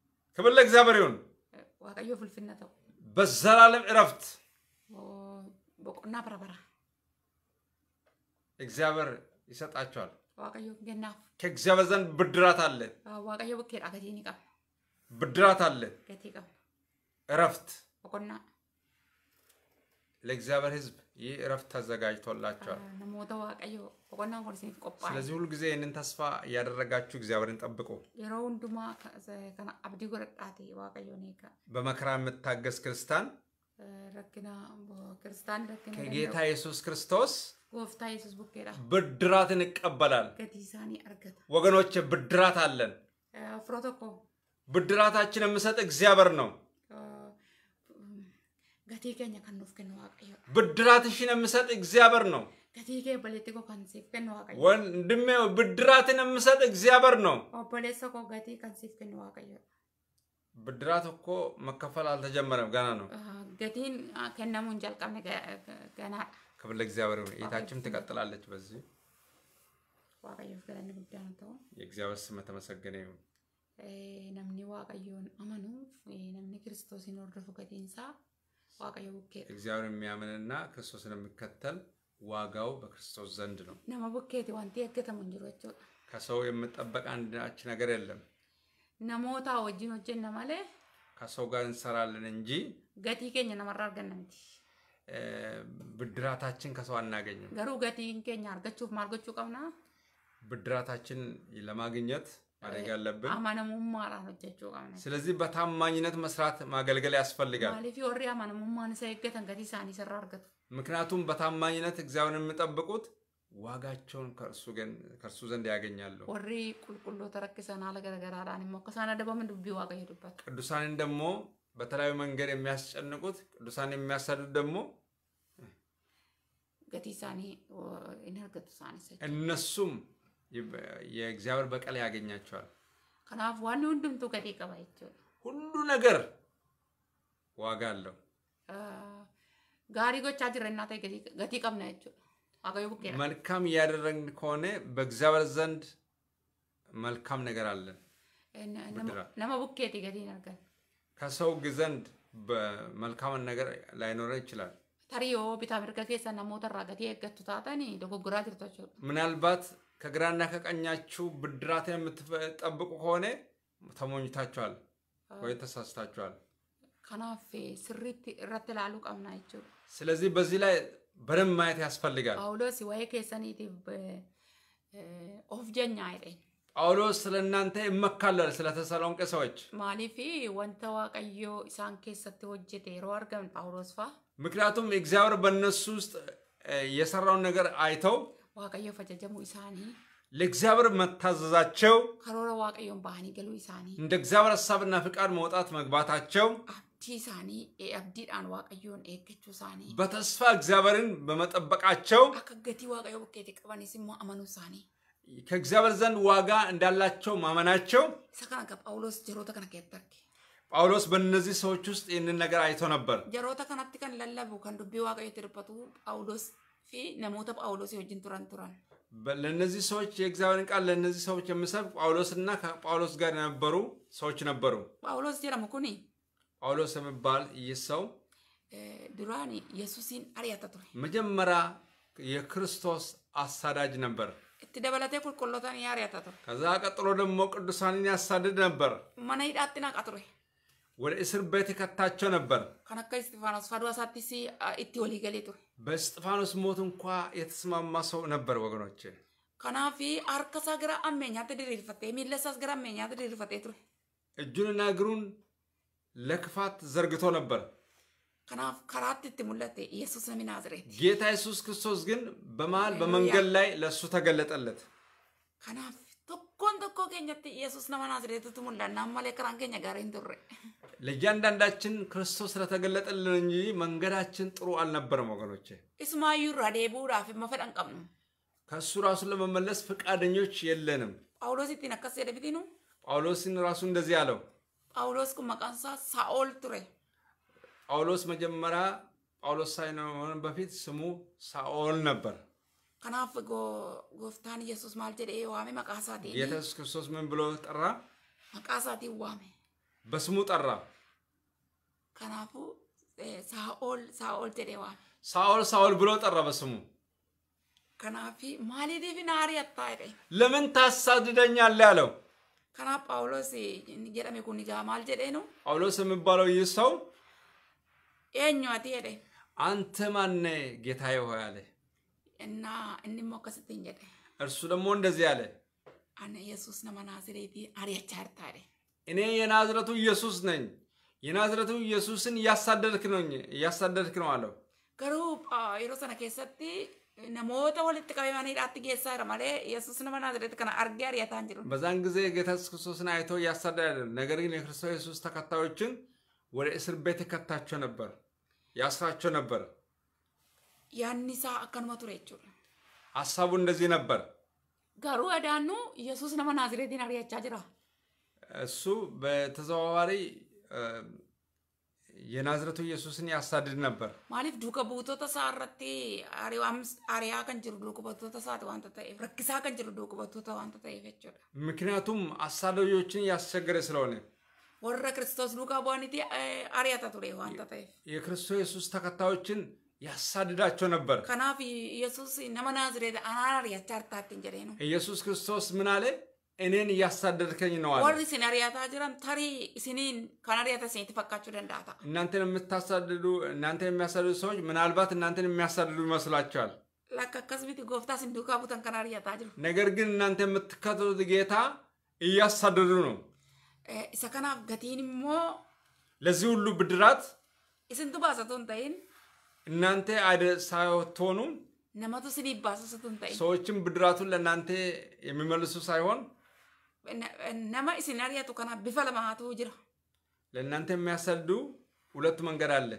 A: ክብር ለእግዚአብሔር ይሁን።
B: ዋቀዮ ፍልፍነተው
A: በዘላለም እረፍት
B: በቁና በረበራ
A: እግዚአብሔር ይሰጣቸዋል።
B: ዋቀዮ ገናፍ
A: ከእግዚአብሔር ዘንድ ብድራት አለ።
B: ዋቀዮ ብኬዳ ገቴን ብድራት አለ። ገቴ እረፍት በቁና
A: ለእግዚአብሔር ህዝብ ይህ እረፍት ተዘጋጅቶላቸዋል። ስለዚህ ሁሉ ጊዜ ይህንን ተስፋ እያደረጋችሁ እግዚአብሔርን ጠብቁ። በመከራ የምታገስ ክርስታን
B: ከጌታ ኢየሱስ
A: ክርስቶስ ብድራትን ይቀበላል። ወገኖች ብድራት አለን። ብድራታችን የምሰጥ እግዚአብሔር ነው። ብድራትሽን የምሰጥ እግዚአብሔር ነው። ወንድሜ ብድራትን የምሰጥ እግዚአብሔር ነው። ብድራት እኮ መከፈል አልተጀመረም፣ ገና ነው።
B: ገቲን ከነሙን ጀልቀም
A: ትቀጥላለች። በዚህ የእግዚአብሔር ስም ተመሰገነ ይሁን።
B: namni waaqayyoon amanuuf namni kiristoosiin hordofu gatiinsaa ዋጋ
A: እግዚአብሔር የሚያምንና ክርስቶስን የሚከተል ዋጋው በክርስቶስ ዘንድ ነው። ዋንቲ ከሰው የምጠበቅ አንዳች ነገር የለም።
B: ነሞታ ወጅን ወጅን ማለ
A: ከሰው ጋር እንሰራለን እንጂ
B: ገቲ ኬኛ ነመራ አርገነምቲ
A: ብድራታችን ከሰው አናገኝም። ገሩ
B: ገቲ ኬኛ አርገችሁ ማርገችሁ ቀውና
A: ብድራታችን ለማግኘት ማድረግ ያለብን
B: አማነሙማ ራሶቻቸው ቀምነ
A: ስለዚህ በታማኝነት መስራት ማገልገል ያስፈልጋል
B: ማለፊ ወሪ አማነሙማን ሳይገት እንገዲ ሳኒ ሰራ አርገቱ
A: ምክንያቱም በታማኝነት እግዚአብሔር የምጠብቁት ዋጋቸውን ከእርሱ ዘንድ ያገኛሉ። ወሪ
B: ቁልቁሎ ተረክሰን አለገረገራዳን ሞከሳን ደበምን ዱቢ ዋጋ ይሄዱበት
A: ቅዱሳንን ደግሞ በተለያዩ መንገድ የሚያስጨንቁት ቅዱሳን የሚያሳድድ ደግሞ ገቲሳኒ እነሱም የእግዚአብሔር በቀል ያገኛቸዋል።
B: ከናፍ ዋን ወንድም ገዴ ቀባ
A: ሁሉ ነገር ዋጋ አለው።
B: uh, ጋሪ ጎቻ ጅረና ገቲ ቀብና
A: መልካም እያደረግን ከሆነ በእግዚአብሔር ዘንድ መልካም ነገር አለን።
B: ነመ ቡኬት ገዲ ነገር
A: ከሰው ዘንድ በመልካምን ነገር ላይኖረ ይችላል።
B: ተሪዮ ቢታ ርገ ኬሰ ነሞተራ ገቲ ገቱ ታተኒ ዶጎጉራ ጅርቶች
A: ምናልባት ከግራና ከቀኛችሁ ብድራትን የምትጠብቁ ከሆነ ተሞኝታችኋል ወይ ተሳስታችኋል።
B: ከናፌ ስሪት እረት ላሉ ቀምና
A: ስለዚህ በዚህ ላይ በደንብ ማየት ያስፈልጋል።
B: ጳውሎስ ወይ ከሰኒት ኦፍጀኛ አይደኝ
A: ጳውሎስ ስለ እናንተ ይመካላል ስለ ተሰሎንቄ ሰዎች
B: ማሊፊ ወንተ ዋቀዮ ኢሳን ኬሰት ሆጀቴ ሮ አርገም ጳውሎስ ፋ
A: ምክንያቱም እግዚአብሔር በእነሱ ውስጥ የሰራውን ነገር አይተው
B: ዋቀየው ፈጀጀሙ ኢሳኒ
A: ለእግዚአብሔር መታዘዛቸው
B: ከሮረ waaqayዮን ባህኒ ገሉ ኢሳኒ
A: እንደ እግዚአብሔር ሀሳብና ፍቃድ መውጣት መግባታቸው
B: አብዲ isaኒ አብዲዳን ዋቀየውን ኤግቹ ኢሳኒ
A: በተስፋ እግዚአብሔርን በመጠበቃቸው
B: አከገቲ waaqayዮ ቡቄት ቀበኒ ሲሞ አመኑ ኢሳኒ
A: ከእግዚአብሔር ዘንድ ዋጋ እንዳላቸው ማመናቸው
B: ሰከና ከጳውሎስ ጀሮተ ከነ ከየተርክ
A: ጳውሎስ በእነዚህ ሰዎች ውስጥ ይህንን ነገር አይቶ ነበር።
B: ጀሮተ ከናት ከን ለለቡ ከን ዱቢ ዋቀዮ ትርበቱ ጳውሎስ fi namoota ጳውሎስ የወጅን turan turan
A: ለእነዚህ ሰዎች የእግዚአብሔርን ቃል ለእነዚህ ሰዎች የምሰብክ ጳውሎስና ከጳውሎስ ጋር የነበሩ ሰዎች ነበሩ።
B: ጳውሎስ ጀረሙ ኩኒ
A: ጳውሎስ የሚባል ይህ ሰው ዱራኒ ኢየሱስን አርያተ ቱሬ መጀመሪያ የክርስቶስ አሳዳጅ ነበር።
B: እቲ ደበለቴ ቁልቁሎታን ያርያተ ቱሬ
A: ከዛ ቀጥሎ ደግሞ ቅዱሳንን ያሳድድ ነበር።
B: መነ ሂዳትና ቀጥሬ
A: ወደ እስር ቤት ከታቸው ነበር።
B: ከነከ እስጢፋኖስ ፈዱዋሳቲሲ እቲ ወሊገሌ ቱሬ
A: በእስጢፋኖስ ሞት እንኳ የተስማማ ሰው ነበር ወገኖች።
B: ከናፊ አርከሳ ገራ አሜኛት ድሪርፈቴ ሚለሳስ ገራ አሜኛት ድሪርፈቴ ቱሬ
A: እጁንና እግሩን ለክፋት ዘርግቶ ነበር።
B: ከናፍ ከራት ትሙለት ኢየሱስ ናዝሬት
A: ጌታ ኢየሱስ ክርስቶስ ግን በመሃል በመንገድ ላይ ለእሱ ተገለጠለት።
B: ከናፍ tokkoon tokkoo keenyatti yesus nama naasireetitu mul'annaan malee karaan keenya gaariin turre.
A: ለእያንዳንዳችን ክርስቶስ ስለተገለጠልን እንጂ መንገዳችን ጥሩ አልነበረም ወገኖቼ።
B: እስማዩር አዴቡዳፍ መፈዳን ቀምኑ
A: ከእሱ ራሱን ለመመለስ ፈቃደኞች የለንም።
B: ጳውሎስ ቲን አካስ የደብቲ ነው።
A: ጳውሎስን ራሱ እንደዚህ አለው።
B: ጳውሎስ መቃንሳ ሳኦል ቱሬ
A: ጳውሎስ መጀመሪያ ጳውሎስ ሳይሆን በፊት ስሙ ሳኦል ነበር።
B: Kanaaf gooftaan Yesuus maal jedhee waame maqaa isaatiin. Yesuus
A: Kiristoos ምን ብሎ ጠራ?
B: maqaa isaatiin waame. በስሙ ጠራ። ከናፉ ሳኦል ሳኦል jedhee waame.
A: ሳኦል ሳኦል ብሎ ጠራ በስሙ።
B: ከናፊ ማሊዲፍ ናሪ አታይቀ
A: ለምን ታሳድደኛለህ አለው። ከናፍ ጳውሎስ
B: jedhame kun gaa maal jedhee ነው?
A: ጳውሎስ የሚባለው ይህ ሰው
B: ኤኞ አቲ jedhe
A: አንተ ማነ ጌታዬ ሆይ አለ
B: እና እንሞከስትን ጀደ
A: እርሱ ደግሞ እንደዚህ አለ
B: አነ ኢየሱስ ነመ ናዝሬቲ አርያቻርታ አለ
A: እኔ የናዝረቱ ኢየሱስ ነኝ የናዝረቱ ኢየሱስን እያሳደድክ ነው እያሳደድክ ነው አለው
B: ገሩ የሮ ሰነ ኬሰቲ ነሞተ ወልት ቀበማኒ ዳት ጌሳ ረማሌ ኢየሱስ ነመ ናዝሬት ከነ አርጌ አርያታን ጅሩ
A: በዛን ጊዜ ጌታ ክርስቶስን አይቶ እያሳደደ አይደለም ነገር ግን የክርስቶስ ኢየሱስ ተከታዮችን ወደ እስር ቤት የከታቸው ነበር ያስራቸው ነበር
B: yaanni isaa akkanuma ture jechuudha. እንደዚህ ነበር። ጋሩ አዳኑ ኢየሱስ nama ናዝሬቲን አርያቻ ጅራ
A: እሱ በተዘዋዋሪ የናዝረቱ ኢየሱስን ያሳድድ ነበር
B: ማለት ዱከ ቡቶተ ሳረቲ አሪያ ከን ዱከ ቡቶተ ሳት ዋንተ ተኤፍ ረክሳ ከን ዱከ ቡቶተ ዋንተ ተኤፍ ጀቹዳ
A: ምክንያቱም አሳዳጆችን ያስቸገረ ስለሆነ
B: ወረ ክርስቶስ ዱካ ቧኒቲ አሪያታ ቱሬ ዋንተ ተኤፍ
A: የክርስቶስ ኢየሱስ ተከታዮችን ያሳድዳቸው ነበር።
B: ከናፍ ኢየሱስ ነመ ናዝሬት ያቻርታትን ጀሬ ነው
A: ኢየሱስ ክርስቶስ ምን አለ? እኔን እያሳደድከኝ ነው አለ።
B: ተሪ ሲኒን ደንዳታ
A: እናንተን የምታሳድዱ እናንተን የሚያሳድዱ ሰዎች ምናልባት እናንተን የሚያሳድዱ ይመስላቸዋል። ጎፍታ ነገር ግን እናንተ የምትከተሉት ጌታ እያሳደዱ ነው።
B: ገቲን ሞ
A: ለዚህ ሁሉ ብድራት
B: ስንቱ ባሰቶን ታይን
A: እናንተ አደ ሳትሆኑ ሰዎችም ብድራቱን ለእናንተ የሚመልሱ ሳይሆን
B: ነማ ኢሲናሪያቱ ከና ጅራ
A: ለእናንተ የሚያሰልዱ ሁለቱ መንገድ አለ።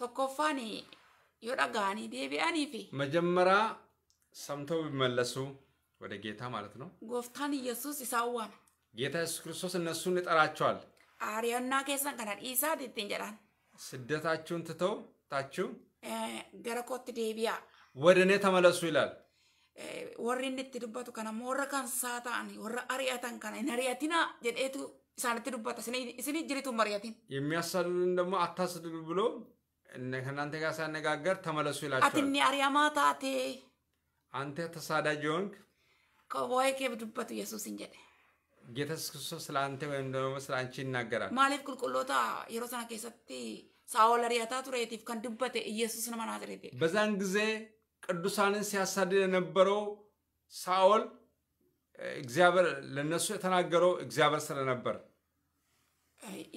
B: ቶኮፋኒ ዮዳጋኒ ዴቢያኒ ፊ
A: መጀመሪያ ሰምተው ቢመለሱ ወደ ጌታ ማለት ነው።
B: ጎፍታን ኢየሱስ ይሳዋን
A: ጌታ ኢየሱስ ክርስቶስ እነሱን ይጠራቸዋል። ከና ስደታችሁን ትተው ታችሁ
B: ገረኮት ዴቢያ
A: ወደ እኔ ተመለሱ ይላል።
B: warri እንድት itti dubbatu ወረ ammoo warra kan saa ta'an warra ari'atan kana hin ari'atina jedheetu
A: የሚያሳድዱን ደግሞ አታስድዱ ብሎ ከእናንተ ጋር ሲያነጋገር ተመለሱ ይላቸዋል። አትኒ አርያማ ታቴ አንተ ተሳዳጅ ሆንክ።
B: ከቦይ ኬብ ኢየሱስ እንጀደ
A: ጌታ ኢየሱስ ክርስቶስ ስለ አንተ ወይም ደግሞ ስለ አንቺ ይናገራል።
B: ማለት ቁልቁሎታ የሮሳና ኬሰቲ ሳኦል አርያታ ቱሬቲፍ ከን ድበቴ ኢየሱስ ነማ
A: በዛን ጊዜ ቅዱሳንን ሲያሳድድ የነበረው ሳኦል እግዚአብሔር ለነሱ የተናገረው እግዚአብሔር ስለነበር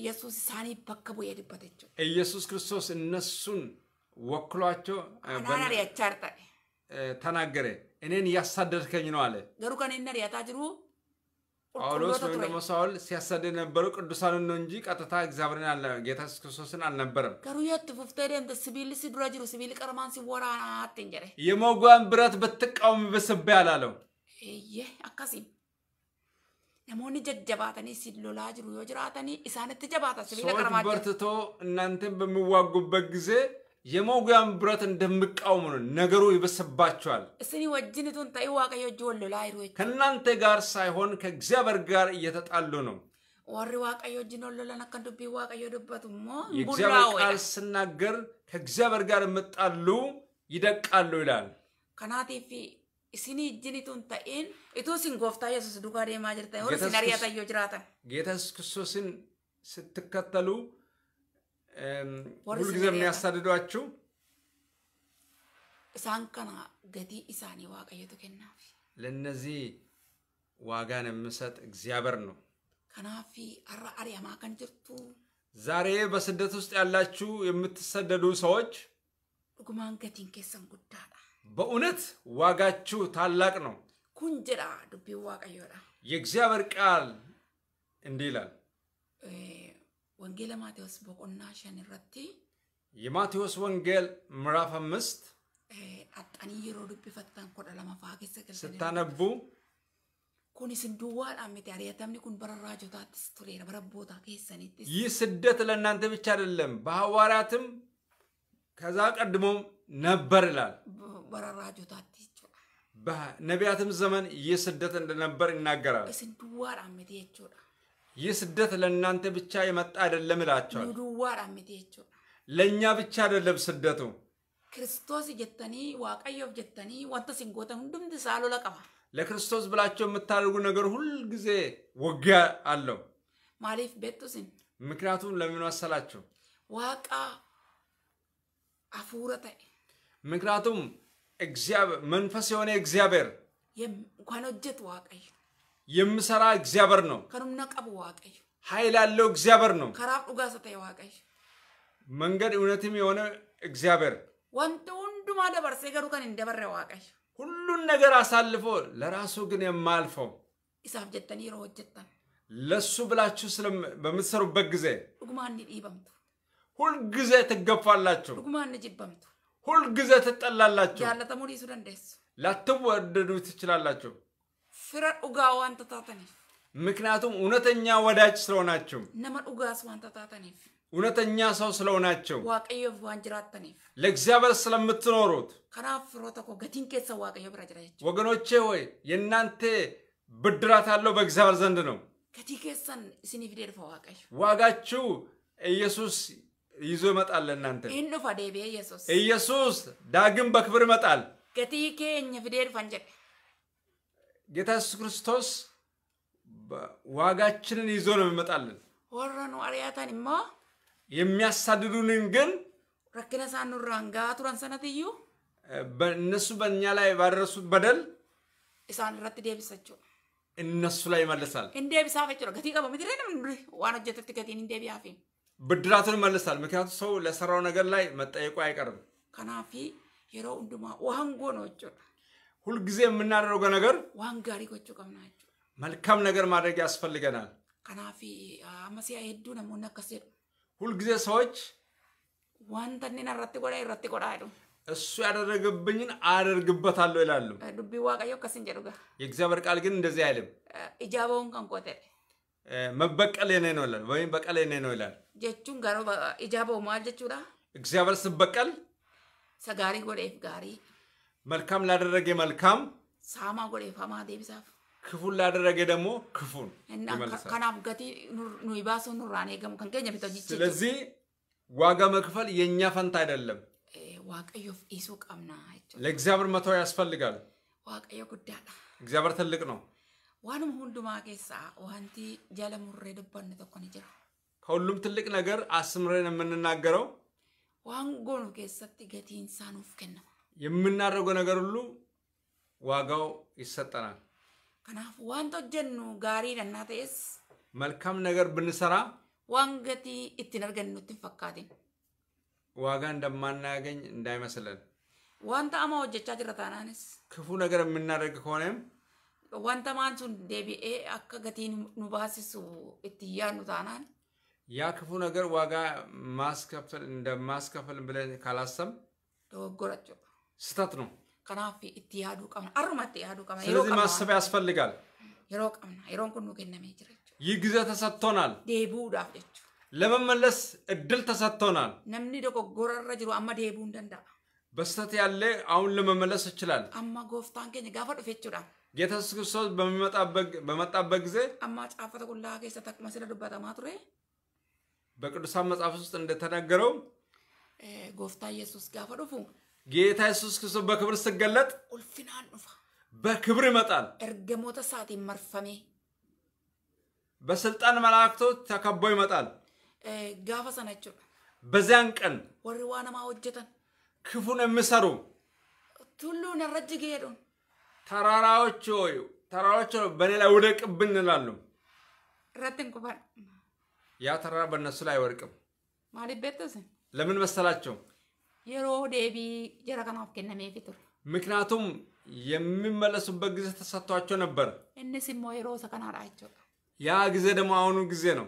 B: ኢየሱስ ሳኒ በከቡ የድበተቸው
A: ኢየሱስ ክርስቶስ እነሱን ወክሏቸው ተናገረ። እኔን እያሳደድከኝ ነው አለ።
B: ገሩ ከኔነር ነር ያታ ጅሩ ጳውሎስ ወይም ደግሞ
A: ሳውል ሲያሳድድ የነበረው ቅዱሳንን ነው እንጂ ቀጥታ እግዚአብሔርን ጌታ ኢየሱስ ክርስቶስን አልነበረም።
B: ከሩየት ፉፍተደም ሲቪል ሲዱራጅሮ ሲቪል ቀርማን ሲወራ አትንጀሬ
A: የሞጓን ብረት በትቃውም በስበ ያላለው
B: ይሄ አካሲም ለሞኒ ጀጀባተኒ ሲሎላ ጅሩ ዮጅራተኒ ኢሳነት ጀባታ ሲቪል ቀርማ በርትቶ
A: እናንተን በሚዋጉበት ጊዜ የመጉያም ብረት እንደምቃወሙ ነው ነገሩ ይበሰባቸዋል።
B: እስኒ ወጅንቱን ታይዋቀዮ ጆሎ ላይሩ
A: ከእናንተ ጋር ሳይሆን ከእግዚአብሔር ጋር እየተጣሉ ነው።
B: ወሪ ዋቀዮ ጅኖሎ ለነከ ዱቢ ዋቀዮ ሞ የእግዚአብሔር ቃል
A: ስናገር ከእግዚአብሔር ጋር የምጣሉ ይደቃሉ ይላል።
B: ከናቴፊ isini ijjinituun ta'een ituu sin gooftaa yesus duukaa deemaa jirtan horii ጅራታ ari'atan yoo
A: jiraatan. ሁልጊዜ የሚያሳድዷችሁ
B: ሳንከና ገቲ ኢሳኒ ዋቀየቱ ከና
A: ለነዚህ ዋጋን የምሰጥ እግዚአብሔር ነው።
B: ከናፊ አራ አሪያማ ከንጅርቱ
A: ዛሬ በስደት ውስጥ ያላችሁ የምትሰደዱ ሰዎች
B: ዱጉማን ገቲን ከሰን ጉዳዳ
A: በእውነት ዋጋችሁ ታላቅ ነው።
B: ኩንጅራ ዱቢ ዋቀየራ
A: የእግዚአብሔር ቃል እንዲህ ይላል
B: ወንጌለ ማቴዎስ ቦቆና ረቲ
A: የማቴዎስ ወንጌል ምዕራፍ አምስት
B: አጣኒ የሮ ዱቢ ፈተን ኮደ ለመፋ ኬሰ ስታነቡ ኩን ስንዱዋ ዳሜት ያሪያተምኒ ኩን በረራጆታ ትስቱሬ በረቦታ ኬሰኒት
A: ይህ ስደት ብቻ አይደለም በሐዋርያትም ከዛ ቀድሞ ነበር ይላል በረራጆታ ነቢያትም ዘመን ይህ እንደነበር ይናገራል
B: ስንዱዋ ዳሜት የቸው
A: ይህ ስደት ለእናንተ ብቻ የመጣ አይደለም እላቸዋል። ለእኛ ብቻ አይደለም ስደቱ።
B: ክርስቶስ ጀተኒ ዋቀዮፍ ጀተኒ ወንተ ሲንጎተ ሁንዱምድ ሳሎለ ለቀማ
A: ለክርስቶስ ብላቸው የምታደርጉ ነገር ሁል ጊዜ ውጊያ አለው።
B: ማሊፍ ቤቱሲን
A: ምክንያቱም ለምን መሰላቸው?
B: ዋቃ አፉረተ
A: ምክንያቱም መንፈስ የሆነ እግዚአብሔር
B: ኳኖጀት ሆጀት ዋቀዩ
A: የምሰራ እግዚአብሔር ነው።
B: ከኑምና ቀቡ ዋቀይ
A: ኃይል ያለው እግዚአብሔር ነው።
B: ከራብ ዱጋ ሰተ ዋቀይ
A: መንገድ እውነትም የሆነ እግዚአብሔር
B: ወንት ወንዱ ደበርሴ ገሩ ከን እንደበረ ዋቀይ ሁሉን
A: ነገር አሳልፎ ለራሱ ግን የማልፈው
B: ኢሳፍ ጀተን ይሮ ጀተን
A: ለሱ ብላችሁ በምትሰሩበት ጊዜ
B: ዱጉማን ዲበምቱ
A: ሁልጊዜ ትገፋላችሁ።
B: ዱጉማን ጅበምቱ
A: ሁልጊዜ ትጠላላችሁ።
B: ያለተሙ ዲሱ ደንደስ
A: ላትወደዱ ትችላላችሁ።
B: fira dhugaa waanta taataniif
A: ምክንያቱም እውነተኛ ወዳጅ ስለሆናችሁ
B: ነመ ዱጋስ ዋንታ ታተኒፍ
A: እውነተኛ ሰው ስለሆናችሁ
B: ዋቀዮፍ ዋን
A: ለእግዚአብሔር ስለምትኖሩት
B: ከናፍ ተኮ ገቲን ኬሰ ዋቀዮ ብራ
A: ወገኖቼ ሆይ የእናንተ ብድራት ያለው በእግዚአብሔር ዘንድ ነው።
B: ገቲ ኬሰን እስኒፍ
A: ዋጋችሁ ኢየሱስ ይዞ ይመጣል ለእናንተ
B: ኢንዱፈ ዴቤ ኢየሱስ
A: ኢየሱስ ዳግም በክብር ይመጣል
B: ገቲ ኬኝ ፊዴድ
A: ጌታ ኢየሱስ ክርስቶስ ዋጋችንን ይዞ ነው የሚመጣልን።
B: ወረን ዋርያታን ማ
A: የሚያሳድዱንን ግን
B: ረክነሳ ሳኑራን ጋ ቱረን ሰነትዩ
A: እነሱ በእኛ ላይ ባደረሱት በደል
B: እሳን ረት ደብሰችው
A: እነሱ ላይ ይመልሳል።
B: እንደብሳፈ ነው ገቲ ቀበ ምድረ ዋን ጀተት ገቲን እንደቢያፌ
A: ብድራቱን ይመልሳል። ምክንያቱ ሰው ለሰራው ነገር ላይ መጠየቁ አይቀርም። ከናፊ የሮ እንዱማ ዋንጎ ነው ጭራ ሁልጊዜ የምናደርገው ነገር ዋንጋሪ ጎጆ ጎቾ ቀምናቸው መልካም ነገር ማድረግ ያስፈልገናል።
B: ከናፊ አመሲያ ሄዱ ነሞን አከስ
A: ሁልጊዜ ሰዎች
B: ዋንተ እኔን አራት ጎዳ ይረት ጎዳ አይሉ
A: እሱ ያደረገብኝን አደርግበታለሁ ይላሉ።
B: ዱቢ ዋቀዮ ከስን ጀዱጋ
A: የእግዚአብሔር ቃል ግን እንደዚህ አይልም።
B: እጃበውን ቀንቆቴ
A: መበቀል የኔ ነው ይላል፣ ወይም በቀል የኔ ነው ይላል።
B: ጀቹን ጋሮ እጃበው ማል ጀቹ
A: እግዚአብሔር ስበቀል
B: ሰጋሪ ጎዴፍ ጋሪ
A: መልካም ላደረገ መልካም
B: ሳማ ጎዴ ፋማ ዴብሳፍ
A: ክፉን ላደረገ ደግሞ ክፉን ከናፍ
B: ገቲ ኑራኔ ስለዚህ
A: ዋጋ መክፈል የእኛ ፈንታ አይደለም።
B: ዋቀዮፍ ኢሱ ቀምና
A: ለእግዚአብሔር መተው ያስፈልጋል። ዋቀዮ እግዚአብሔር ትልቅ ነው።
B: ዋንም ሁንዱማ ዋንቲ ጀለ ሙሬ
A: ከሁሉም ትልቅ ነገር አስምረን የምንናገረው
B: ዋንጎኑ ጎኑ ገቲን ሳኑፍ ከነማ
A: የምናደርገው ነገር ሁሉ ዋጋው ይሰጠናል።
B: ከናፍ ዋንቶ ጀኑ ጋሪ ለናተስ
A: መልካም ነገር ብንሰራ
B: ዋንገቲ እትነርገኑ አርገኑ
A: ዋጋ እንደማናገኝ እንዳይመስለን።
B: ዋንታ አማ ወጀቻ ጅረታናንስ
A: ክፉ ነገር የምናደርግ ከሆነም
B: ዋንታ ማንሱን ደቢኤ አካ ገቲ ኑባሲሱ እትያኑ ታናን
A: ያ ክፉ ነገር ዋጋ ማስከፈል እንደማስከፈል ብለን ካላሰም
B: ተወጎራቸው ስተት ነው። ከናፊ እቲ ያዱ ቀምና አሩማት ያዱ ቀምና። ስለዚህ ማሰብ ያስፈልጋል። የሮ ቀምና የሮን ኩኑ ገነመ ይጅረች
A: ይህ ተሰጥቶናል። ዴቡ ዳፍ ለመመለስ እድል ተሰጥቶናል።
B: ነምኒ ደቆ ጎረረ አማ ዴቡ እንደንዳ
A: በስተት ያለ አሁን ለመመለስ ይችላል።
B: አማ ጎፍታን ገኝ ጋፈ ዱፌቹዳ
A: ጌታ ኢየሱስ ክርስቶስ በመጣበት ጊዜ አማ
B: ጫፈተ ኩላ ጌሰ ተቅመ ስለ ዱበጠ
A: በቅዱሳን መጽሐፍ ውስጥ እንደተናገረው
B: ጎፍታ ኢየሱስ ጋፈ ዱፉ
A: ጌታ ኢየሱስ ክርስቶስ በክብር ስገለጥ
B: ኡልፊናን ኡፋ
A: በክብር ይመጣል።
B: እርገ ሞተ ሳቲ መርፈሜ
A: በስልጣን መላእክቶ ተከቦ ይመጣል። ጋፈ ሰነቹ በዚያን ቀን
B: ወሪ ዋነማ ወጀተን
A: ክፉን የሚሰሩ
B: ቱሉን ረጅግ ሄዱን
A: ተራራዎች ተራራዎች በእኔ ላይ ውደቅብን እንላሉ። ረትን ቁፋን ያ ተራራ በእነሱ ላይ አይወድቅም።
B: ማለት ቤተሰብ
A: ለምን መሰላቸው?
B: የሮ ዴቢ ጀረቀናፍ ከነሜ ፍቱር
A: ምክንያቱም የሚመለሱበት ጊዜ ተሰጥቷቸው ነበር።
B: እነሲሞ የሮ ሰከናራቸው
A: ያ ጊዜ ደግሞ አሁኑ ጊዜ ነው።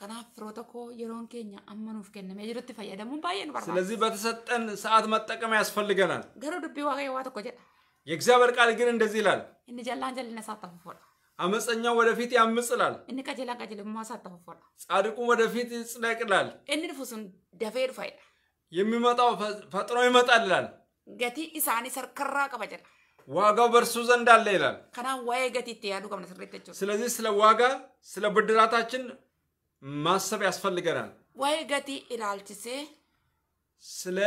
B: ከናፍሮ ተኮ የሮን ኬኛ አመኑፍ ከነሜ ጅርት ፈያ ደግሞ ባየን ባ ስለዚህ
A: በተሰጠን ሰዓት መጠቀም ያስፈልገናል።
B: ገሮ ድቢ ዋጋ የዋ ተኮ
A: የእግዚአብሔር ቃል ግን እንደዚህ ይላል
B: እንጀላንጀል ነሳተፉፎላ
A: አመፀኛው ወደፊት ያምጽላል።
B: እንቀጀላ ቀጀል ማሳተፉፎላ
A: ጻድቁ ወደፊት ይጽደቅላል።
B: እንድፉሱን ደፌ ድፋይላ
A: የሚመጣው ፈጥኖ ይመጣል ይላል።
B: ገቲ ኢሳኒ ሰርከራ ቀበ
A: ዋጋው በእርሱ ዘንድ አለ ይላል።
B: ከና ዋይ ገቲ ኢት ያዱ ቀብነ ስሬት ጀቹ።
A: ስለዚህ ስለ ዋጋ ስለ ብድራታችን ማሰብ ያስፈልገናል።
B: ዋይ ገቲ ኢላልችሴ
A: ስለ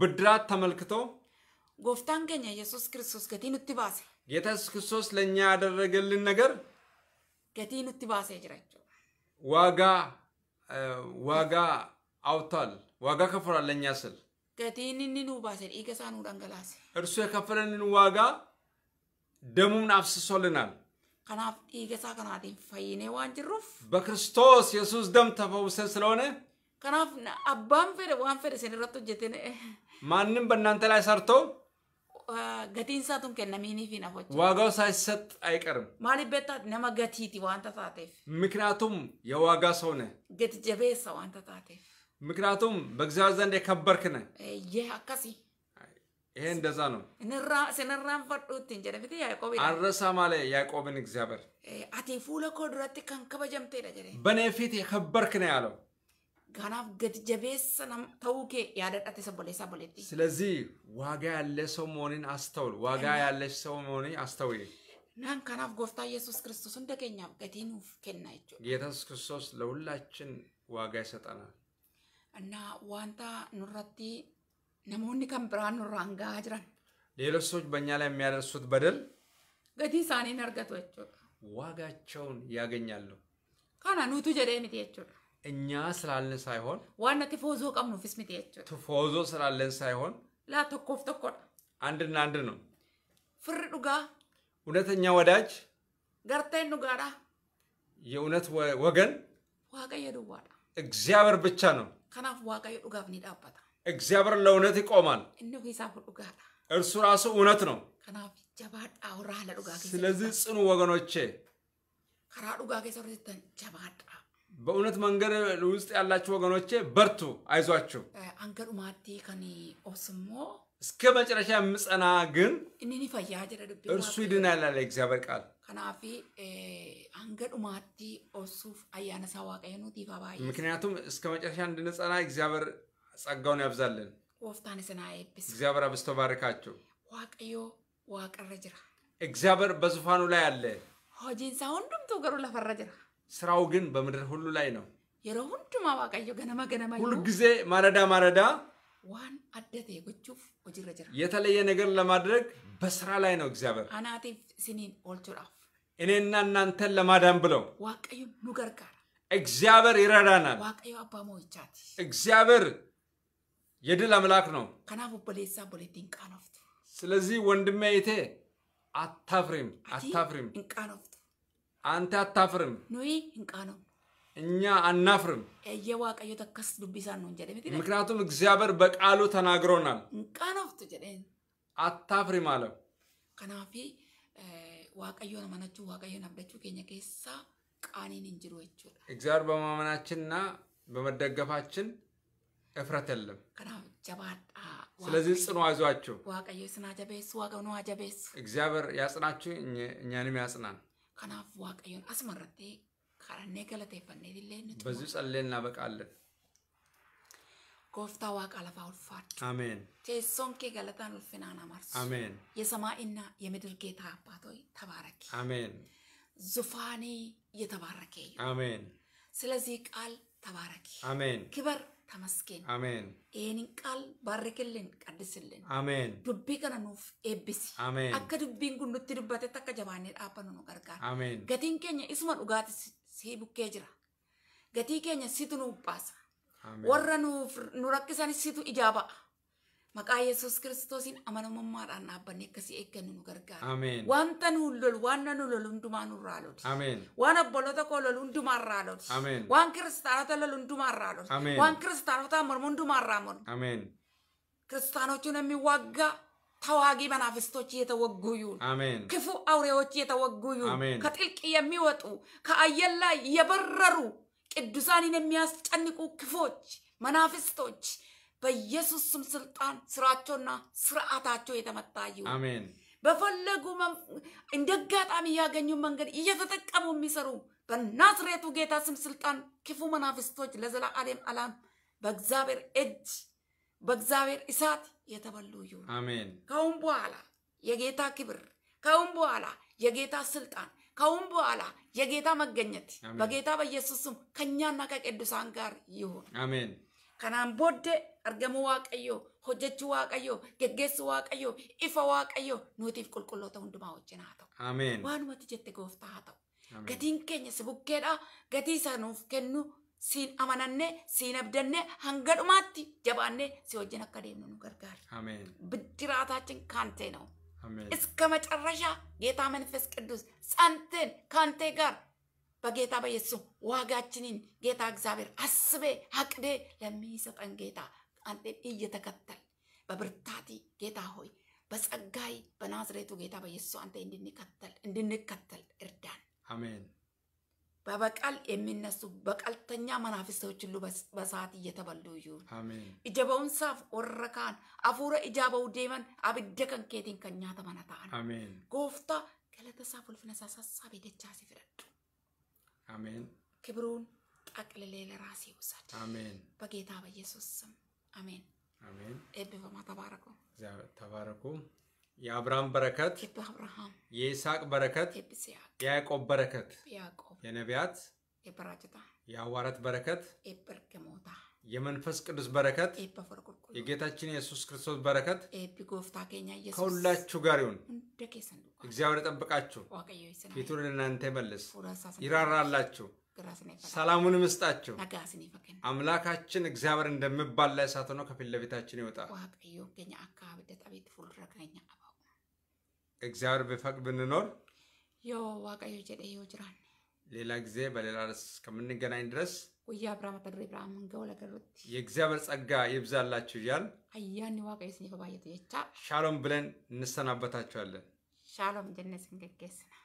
A: ብድራት ተመልክቶ
B: ጎፍታን ገኘ ኢየሱስ ክርስቶስ ገቲ ኑቲ ባሴ
A: ጌታ ኢየሱስ ክርስቶስ ለእኛ ያደረገልን ነገር
B: ገቲ ኑቲ ባሴ ጅራቸው
A: ዋጋ ዋጋ አውጥቷል። ዋጋ ከፍሏል ለእኛ ስል
B: ገቲን ንን ባሰ ዲገሳኑ ደንገላስ
A: እርሱ የከፈለንን ዋጋ ደሙን አፍስሶልናል።
B: ከናፍ ኢገሳ ከናዲን ፈይኔ ዋንጅሩፍ
A: በክርስቶስ የሱስ ደም ተፈውሰን ስለሆነ
B: ከናፍ አባን ፈደ ዋን ፈደ ሰንረቶ ጀቴነ
A: ማንም በእናንተ ላይ ሰርቶ
B: ገቲን ሳቱን ከነሚኒፊ ነፎች ዋጋው
A: ሳይሰጥ አይቀርም።
B: ማሊ ቤታት ነመ ገቲቲ ዋንተ ታቴፍ
A: ምክንያቱም የዋጋ ሰው ነህ
B: ገት ጀቤሳ ዋንተ ታቴፍ
A: ምክንያቱም በእግዚአብሔር ዘንድ የከበርክ ነ ይህ አካሲ ይሄ እንደዛ ነው።
B: ያዕቆብ አረሳ
A: ማለ ያዕቆብን እግዚአብሔር ፉለ ኮ በእኔ ፊት የከበርክ ነ ያለው።
B: ጋናፍ ገድ ተውኬ
A: ስለዚህ ዋጋ ያለ ሰው መሆንን አስተውል። ዋጋ ያለ ሰው መሆንን አስተውል።
B: ናን ከናፍ ጎፍታ ኢየሱስ ክርስቶስ እንደገኛ ጌታ
A: ኢየሱስ ክርስቶስ ለሁላችን ዋጋ ይሰጠናል።
B: እና ዋንታ ኑረቲ namoonni kan biraa nurraan gahaa jiran
A: ሌሎች ሰዎች በእኛ ላይ የሚያደርሱት በደል
B: ገዲ isaaniin argatu
A: ዋጋቸውን ያገኛሉ
B: kana nutu jedhee miti
A: እኛ ስላለን ሳይሆን
B: ዋን ነቲ ፎዞ ቀብኑፍስ miti
A: jechuudha ስላለን ሳይሆን
B: ላ tokkoof tokkodha
A: አንድና አንድ ነው ፍር ዱጋ እውነተኛ ወዳጅ
B: ገርቴን ዱጋዳ
A: የእውነት ወገን
B: ዋቀየ ዱዋዳ
A: እግዚአብሔር ብቻ ነው
B: Kanaaf Waaqayyo dhugaaf ni dhaabbata.
A: እግዚአብሔር ለእውነት ይቆማል።
B: እነሆ ሂሳብ ዱጋታ
A: እርሱ ራሱ እውነት ነው።
B: kanaaf jabaadhaa warra haala dhugaa keessa.
A: ስለዚህ ጽኑ ወገኖቼ
B: karaa dhugaa keessa warra jirtan jabaadhaa.
A: በእውነት መንገድ ውስጥ ያላችሁ ወገኖቼ በርቱ፣ አይዟችሁ።
B: Hanga dhumaatti kan obsumoo
A: እስከ መጨረሻ የምጸና ግን እርሱ ይድናል አለ እግዚአብሔር ቃል። ምክንያቱም እስከ መጨረሻ እንድንጸና እግዚአብሔር ጸጋውን ያብዛልን። እግዚአብሔር አብስቶ ባርካቸው። እግዚአብሔር በዙፋኑ ላይ አለ። ስራው ግን በምድር ሁሉ ላይ ነው። ሁሉ ጊዜ ማረዳ ማረዳ
B: ዋን አደቴ ጎቹፍ
A: ወጅረ ጀራ የተለየ ነገር ለማድረግ በስራ ላይ ነው እግዚአብሔር
B: አናቲፍ ሲኒን ኦልቹራፍ
A: እኔና እናንተን ለማዳን ብለው
B: ዋቀዩ ኑገርጋር
A: እግዚአብሔር ይረዳናል።
B: ዋቀዩ አባሞ ይቻት
A: እግዚአብሔር የድል አምላክ ነው።
B: ከናፍ ኦቦሌሳ ቦሌቲን ቃኖፍቱ
A: ስለዚህ ወንድሜ ይቴ አታፍሪም፣ አታፍሪም፣ አንተ አታፍርም።
B: ኑይ እንቃኖም
A: እኛ አናፍርም።
B: እየዋቀ እየተከስ ዱቢሳ ነው እንጀ
A: ምክንያቱም እግዚአብሔር በቃሉ ተናግሮናል።
B: እንቃናፍቱ ጀ
A: አታፍሪም አለ።
B: ከናፊ ዋቀዮን አማናችሁ ዋቀዮን አብዳችሁ ኬኛ ኬሳ ቃኒን እንጅሮ ይችላ
A: እግዚአብሔር በማመናችንና በመደገፋችን እፍረት የለም።
B: ከናፍ ጀባዳ ስለዚህ ጽኑ አይዟችሁ። ዋቀዮ ስና ጀቤስ ዋቀኖ ጀቤስ
A: እግዚአብሔር ያጽናችሁ እኛንም ያጽናን።
B: ከናፍ ዋቀዮን አስመረቴ አራኔ ገለቴፈኔ ሌንት በዚሁ
A: ጸልየን እናበቃለን።
B: ጎፍታ ዋቃ ለፋ ውልፋድ አሜን። ገለታን አሜን። የሰማይና የምድር ጌታ ተባረኪ አሜን። ዙፋኔ የተባረከ አሜን። ስለዚህ ቃል ተባረኪ አሜን። ክበር ተመስገን አሜን። ይህንን ቃል ባርክልን፣ ቀድስልን አሜን። ዱቢ ከነ ኑፍ ኤብሲ አሜን። አከ ዱቢን አከ ጀባኔ ዳበኑ አሜን። ገቲን ኬኛ sii bukkee jira. Gatii keenya situ nuuf baasa. Warra nu rakkisanis situ ijaa ba'a. Maqaa Yesuus kiristoosiin amanamummaadhaan dhaabbanni akkasii eeggannu nu gargaara. Wanta nuun lolu, waan nu lolu hundumaa nurraa
A: loli.
B: Waan obboloota koo lolu hundumaarraa loli. Waan kiristaanota lolu hundumaarraa loli. Waan kiristaanota mormu hundumaarraa mormu. Kiristaanochuun immi waggaa. ተዋጊ መናፍስቶች እየተወጉ ይሁን። ክፉ አውሬዎች እየተወጉ ይሁን። ከጥልቅ የሚወጡ ከአየር ላይ የበረሩ ቅዱሳንን የሚያስጨንቁ ክፎች መናፍስቶች በኢየሱስ ስም ስልጣን ስራቸውና ስርዓታቸው የተመታ ይሁን። አሜን። በፈለጉ እንደ አጋጣሚ ያገኙ መንገድ እየተጠቀሙ የሚሰሩ በናዝሬቱ ጌታ ስም ስልጣን ክፉ መናፍስቶች ለዘላለም አላም በእግዚአብሔር እጅ በእግዚአብሔር እሳት የተበሉ ይሁን። አሜን። ከአሁን በኋላ የጌታ ክብር፣ ከአሁን በኋላ የጌታ ስልጣን፣ ከአሁን በኋላ የጌታ መገኘት በጌታ በኢየሱስ ስም ከእኛና ከቅዱሳን ጋር ይሁን። አሜን። ከናን ቦደ አርገሙ ዋቀዮ ሆጀች ዋቀዮ ገጌሱ ዋቀዮ ኢፈ ዋቀዮ ኑቲፍ ቁልቁሎተ ሁንዱማ ወጅን ሀተው አሜን ዋኑመት ጀት ጎፍታ ሀተው ገቲን ኬኘ ስቡኬዳ ገቲ ሰኑፍ ከኑ siin amanannee siin abdannee hanga dhumaatti jabaannee si wajjin akka deemnu nu gargaara. Bidiraaታችን ካንተ ነው። እስከ መጨረሻ ጌታ መንፈስ ቅዱስ ጸንተን ካንተ ጋር በጌታ በኢየሱስ ዋጋችንን ጌታ እግዚአብሔር አስቤ አቅዴ ለሚሰጠን ጌታ አንተን እየተከተል በብርታቲ ጌታ ሆይ በጸጋይ በናዝሬቱ ጌታ በኢየሱስ አንተ እንድንከተል እንድንከተል እርዳን። አሜን። በበቀል የሚነሱ በቀልተኛ መናፍስቶች ሁሉ በሰዓት እየተበሉ ይሁን። እጀበውን ሳፍ ወረካን አፉረ እጃበው ዴመን አብደ ከንኬቲን ከኛ ተመነታን ጎፍታ ገለተሳ ፉልፍነሳ ሳሳ የደቻሲ ሲፍረዱ አሜን። ክብሩን ጠቅልሌ ለራሴ ውሰድ። አሜን። በጌታ በኢየሱስ ስም አሜን። አሜን። ኤብ በማ ተባረኩ
A: ተባረኩ። የአብርሃም በረከት የይስሐቅ በረከት የያዕቆብ በረከት የነቢያት የአዋራት በረከት የመንፈስ ቅዱስ በረከት የጌታችን የኢየሱስ ክርስቶስ በረከት
B: ከሁላችሁ ጋር ይሁን።
A: እግዚአብሔር ጠብቃችሁ፣ ፊቱን ለእናንተ ይመልስ፣ ይራራላችሁ፣ ሰላሙን ምስጣችሁ። አምላካችን እግዚአብሔር እንደሚባል ላይ እሳት ሆኖ ከፊት ለፊታችን ይወጣል። እግዚአብሔር ቢፈቅ ብንኖር
B: ዮ ዋቀዮ ጀደ ዮ ጅራን
A: ሌላ ጊዜ በሌላ ርዕስ እስከምንገናኝ ድረስ
B: ወያ ብራ ተድሬ ብርሃም ገው ለገሩት
A: የእግዚአብሔር ጸጋ ይብዛላችሁ እያል
B: አያን ዋቀዮ ስኒፈ ባየቱ የቻ
A: ሻሎም ብለን እንሰናበታችኋለን
B: ሻሎም ጀነስ ንገጌስና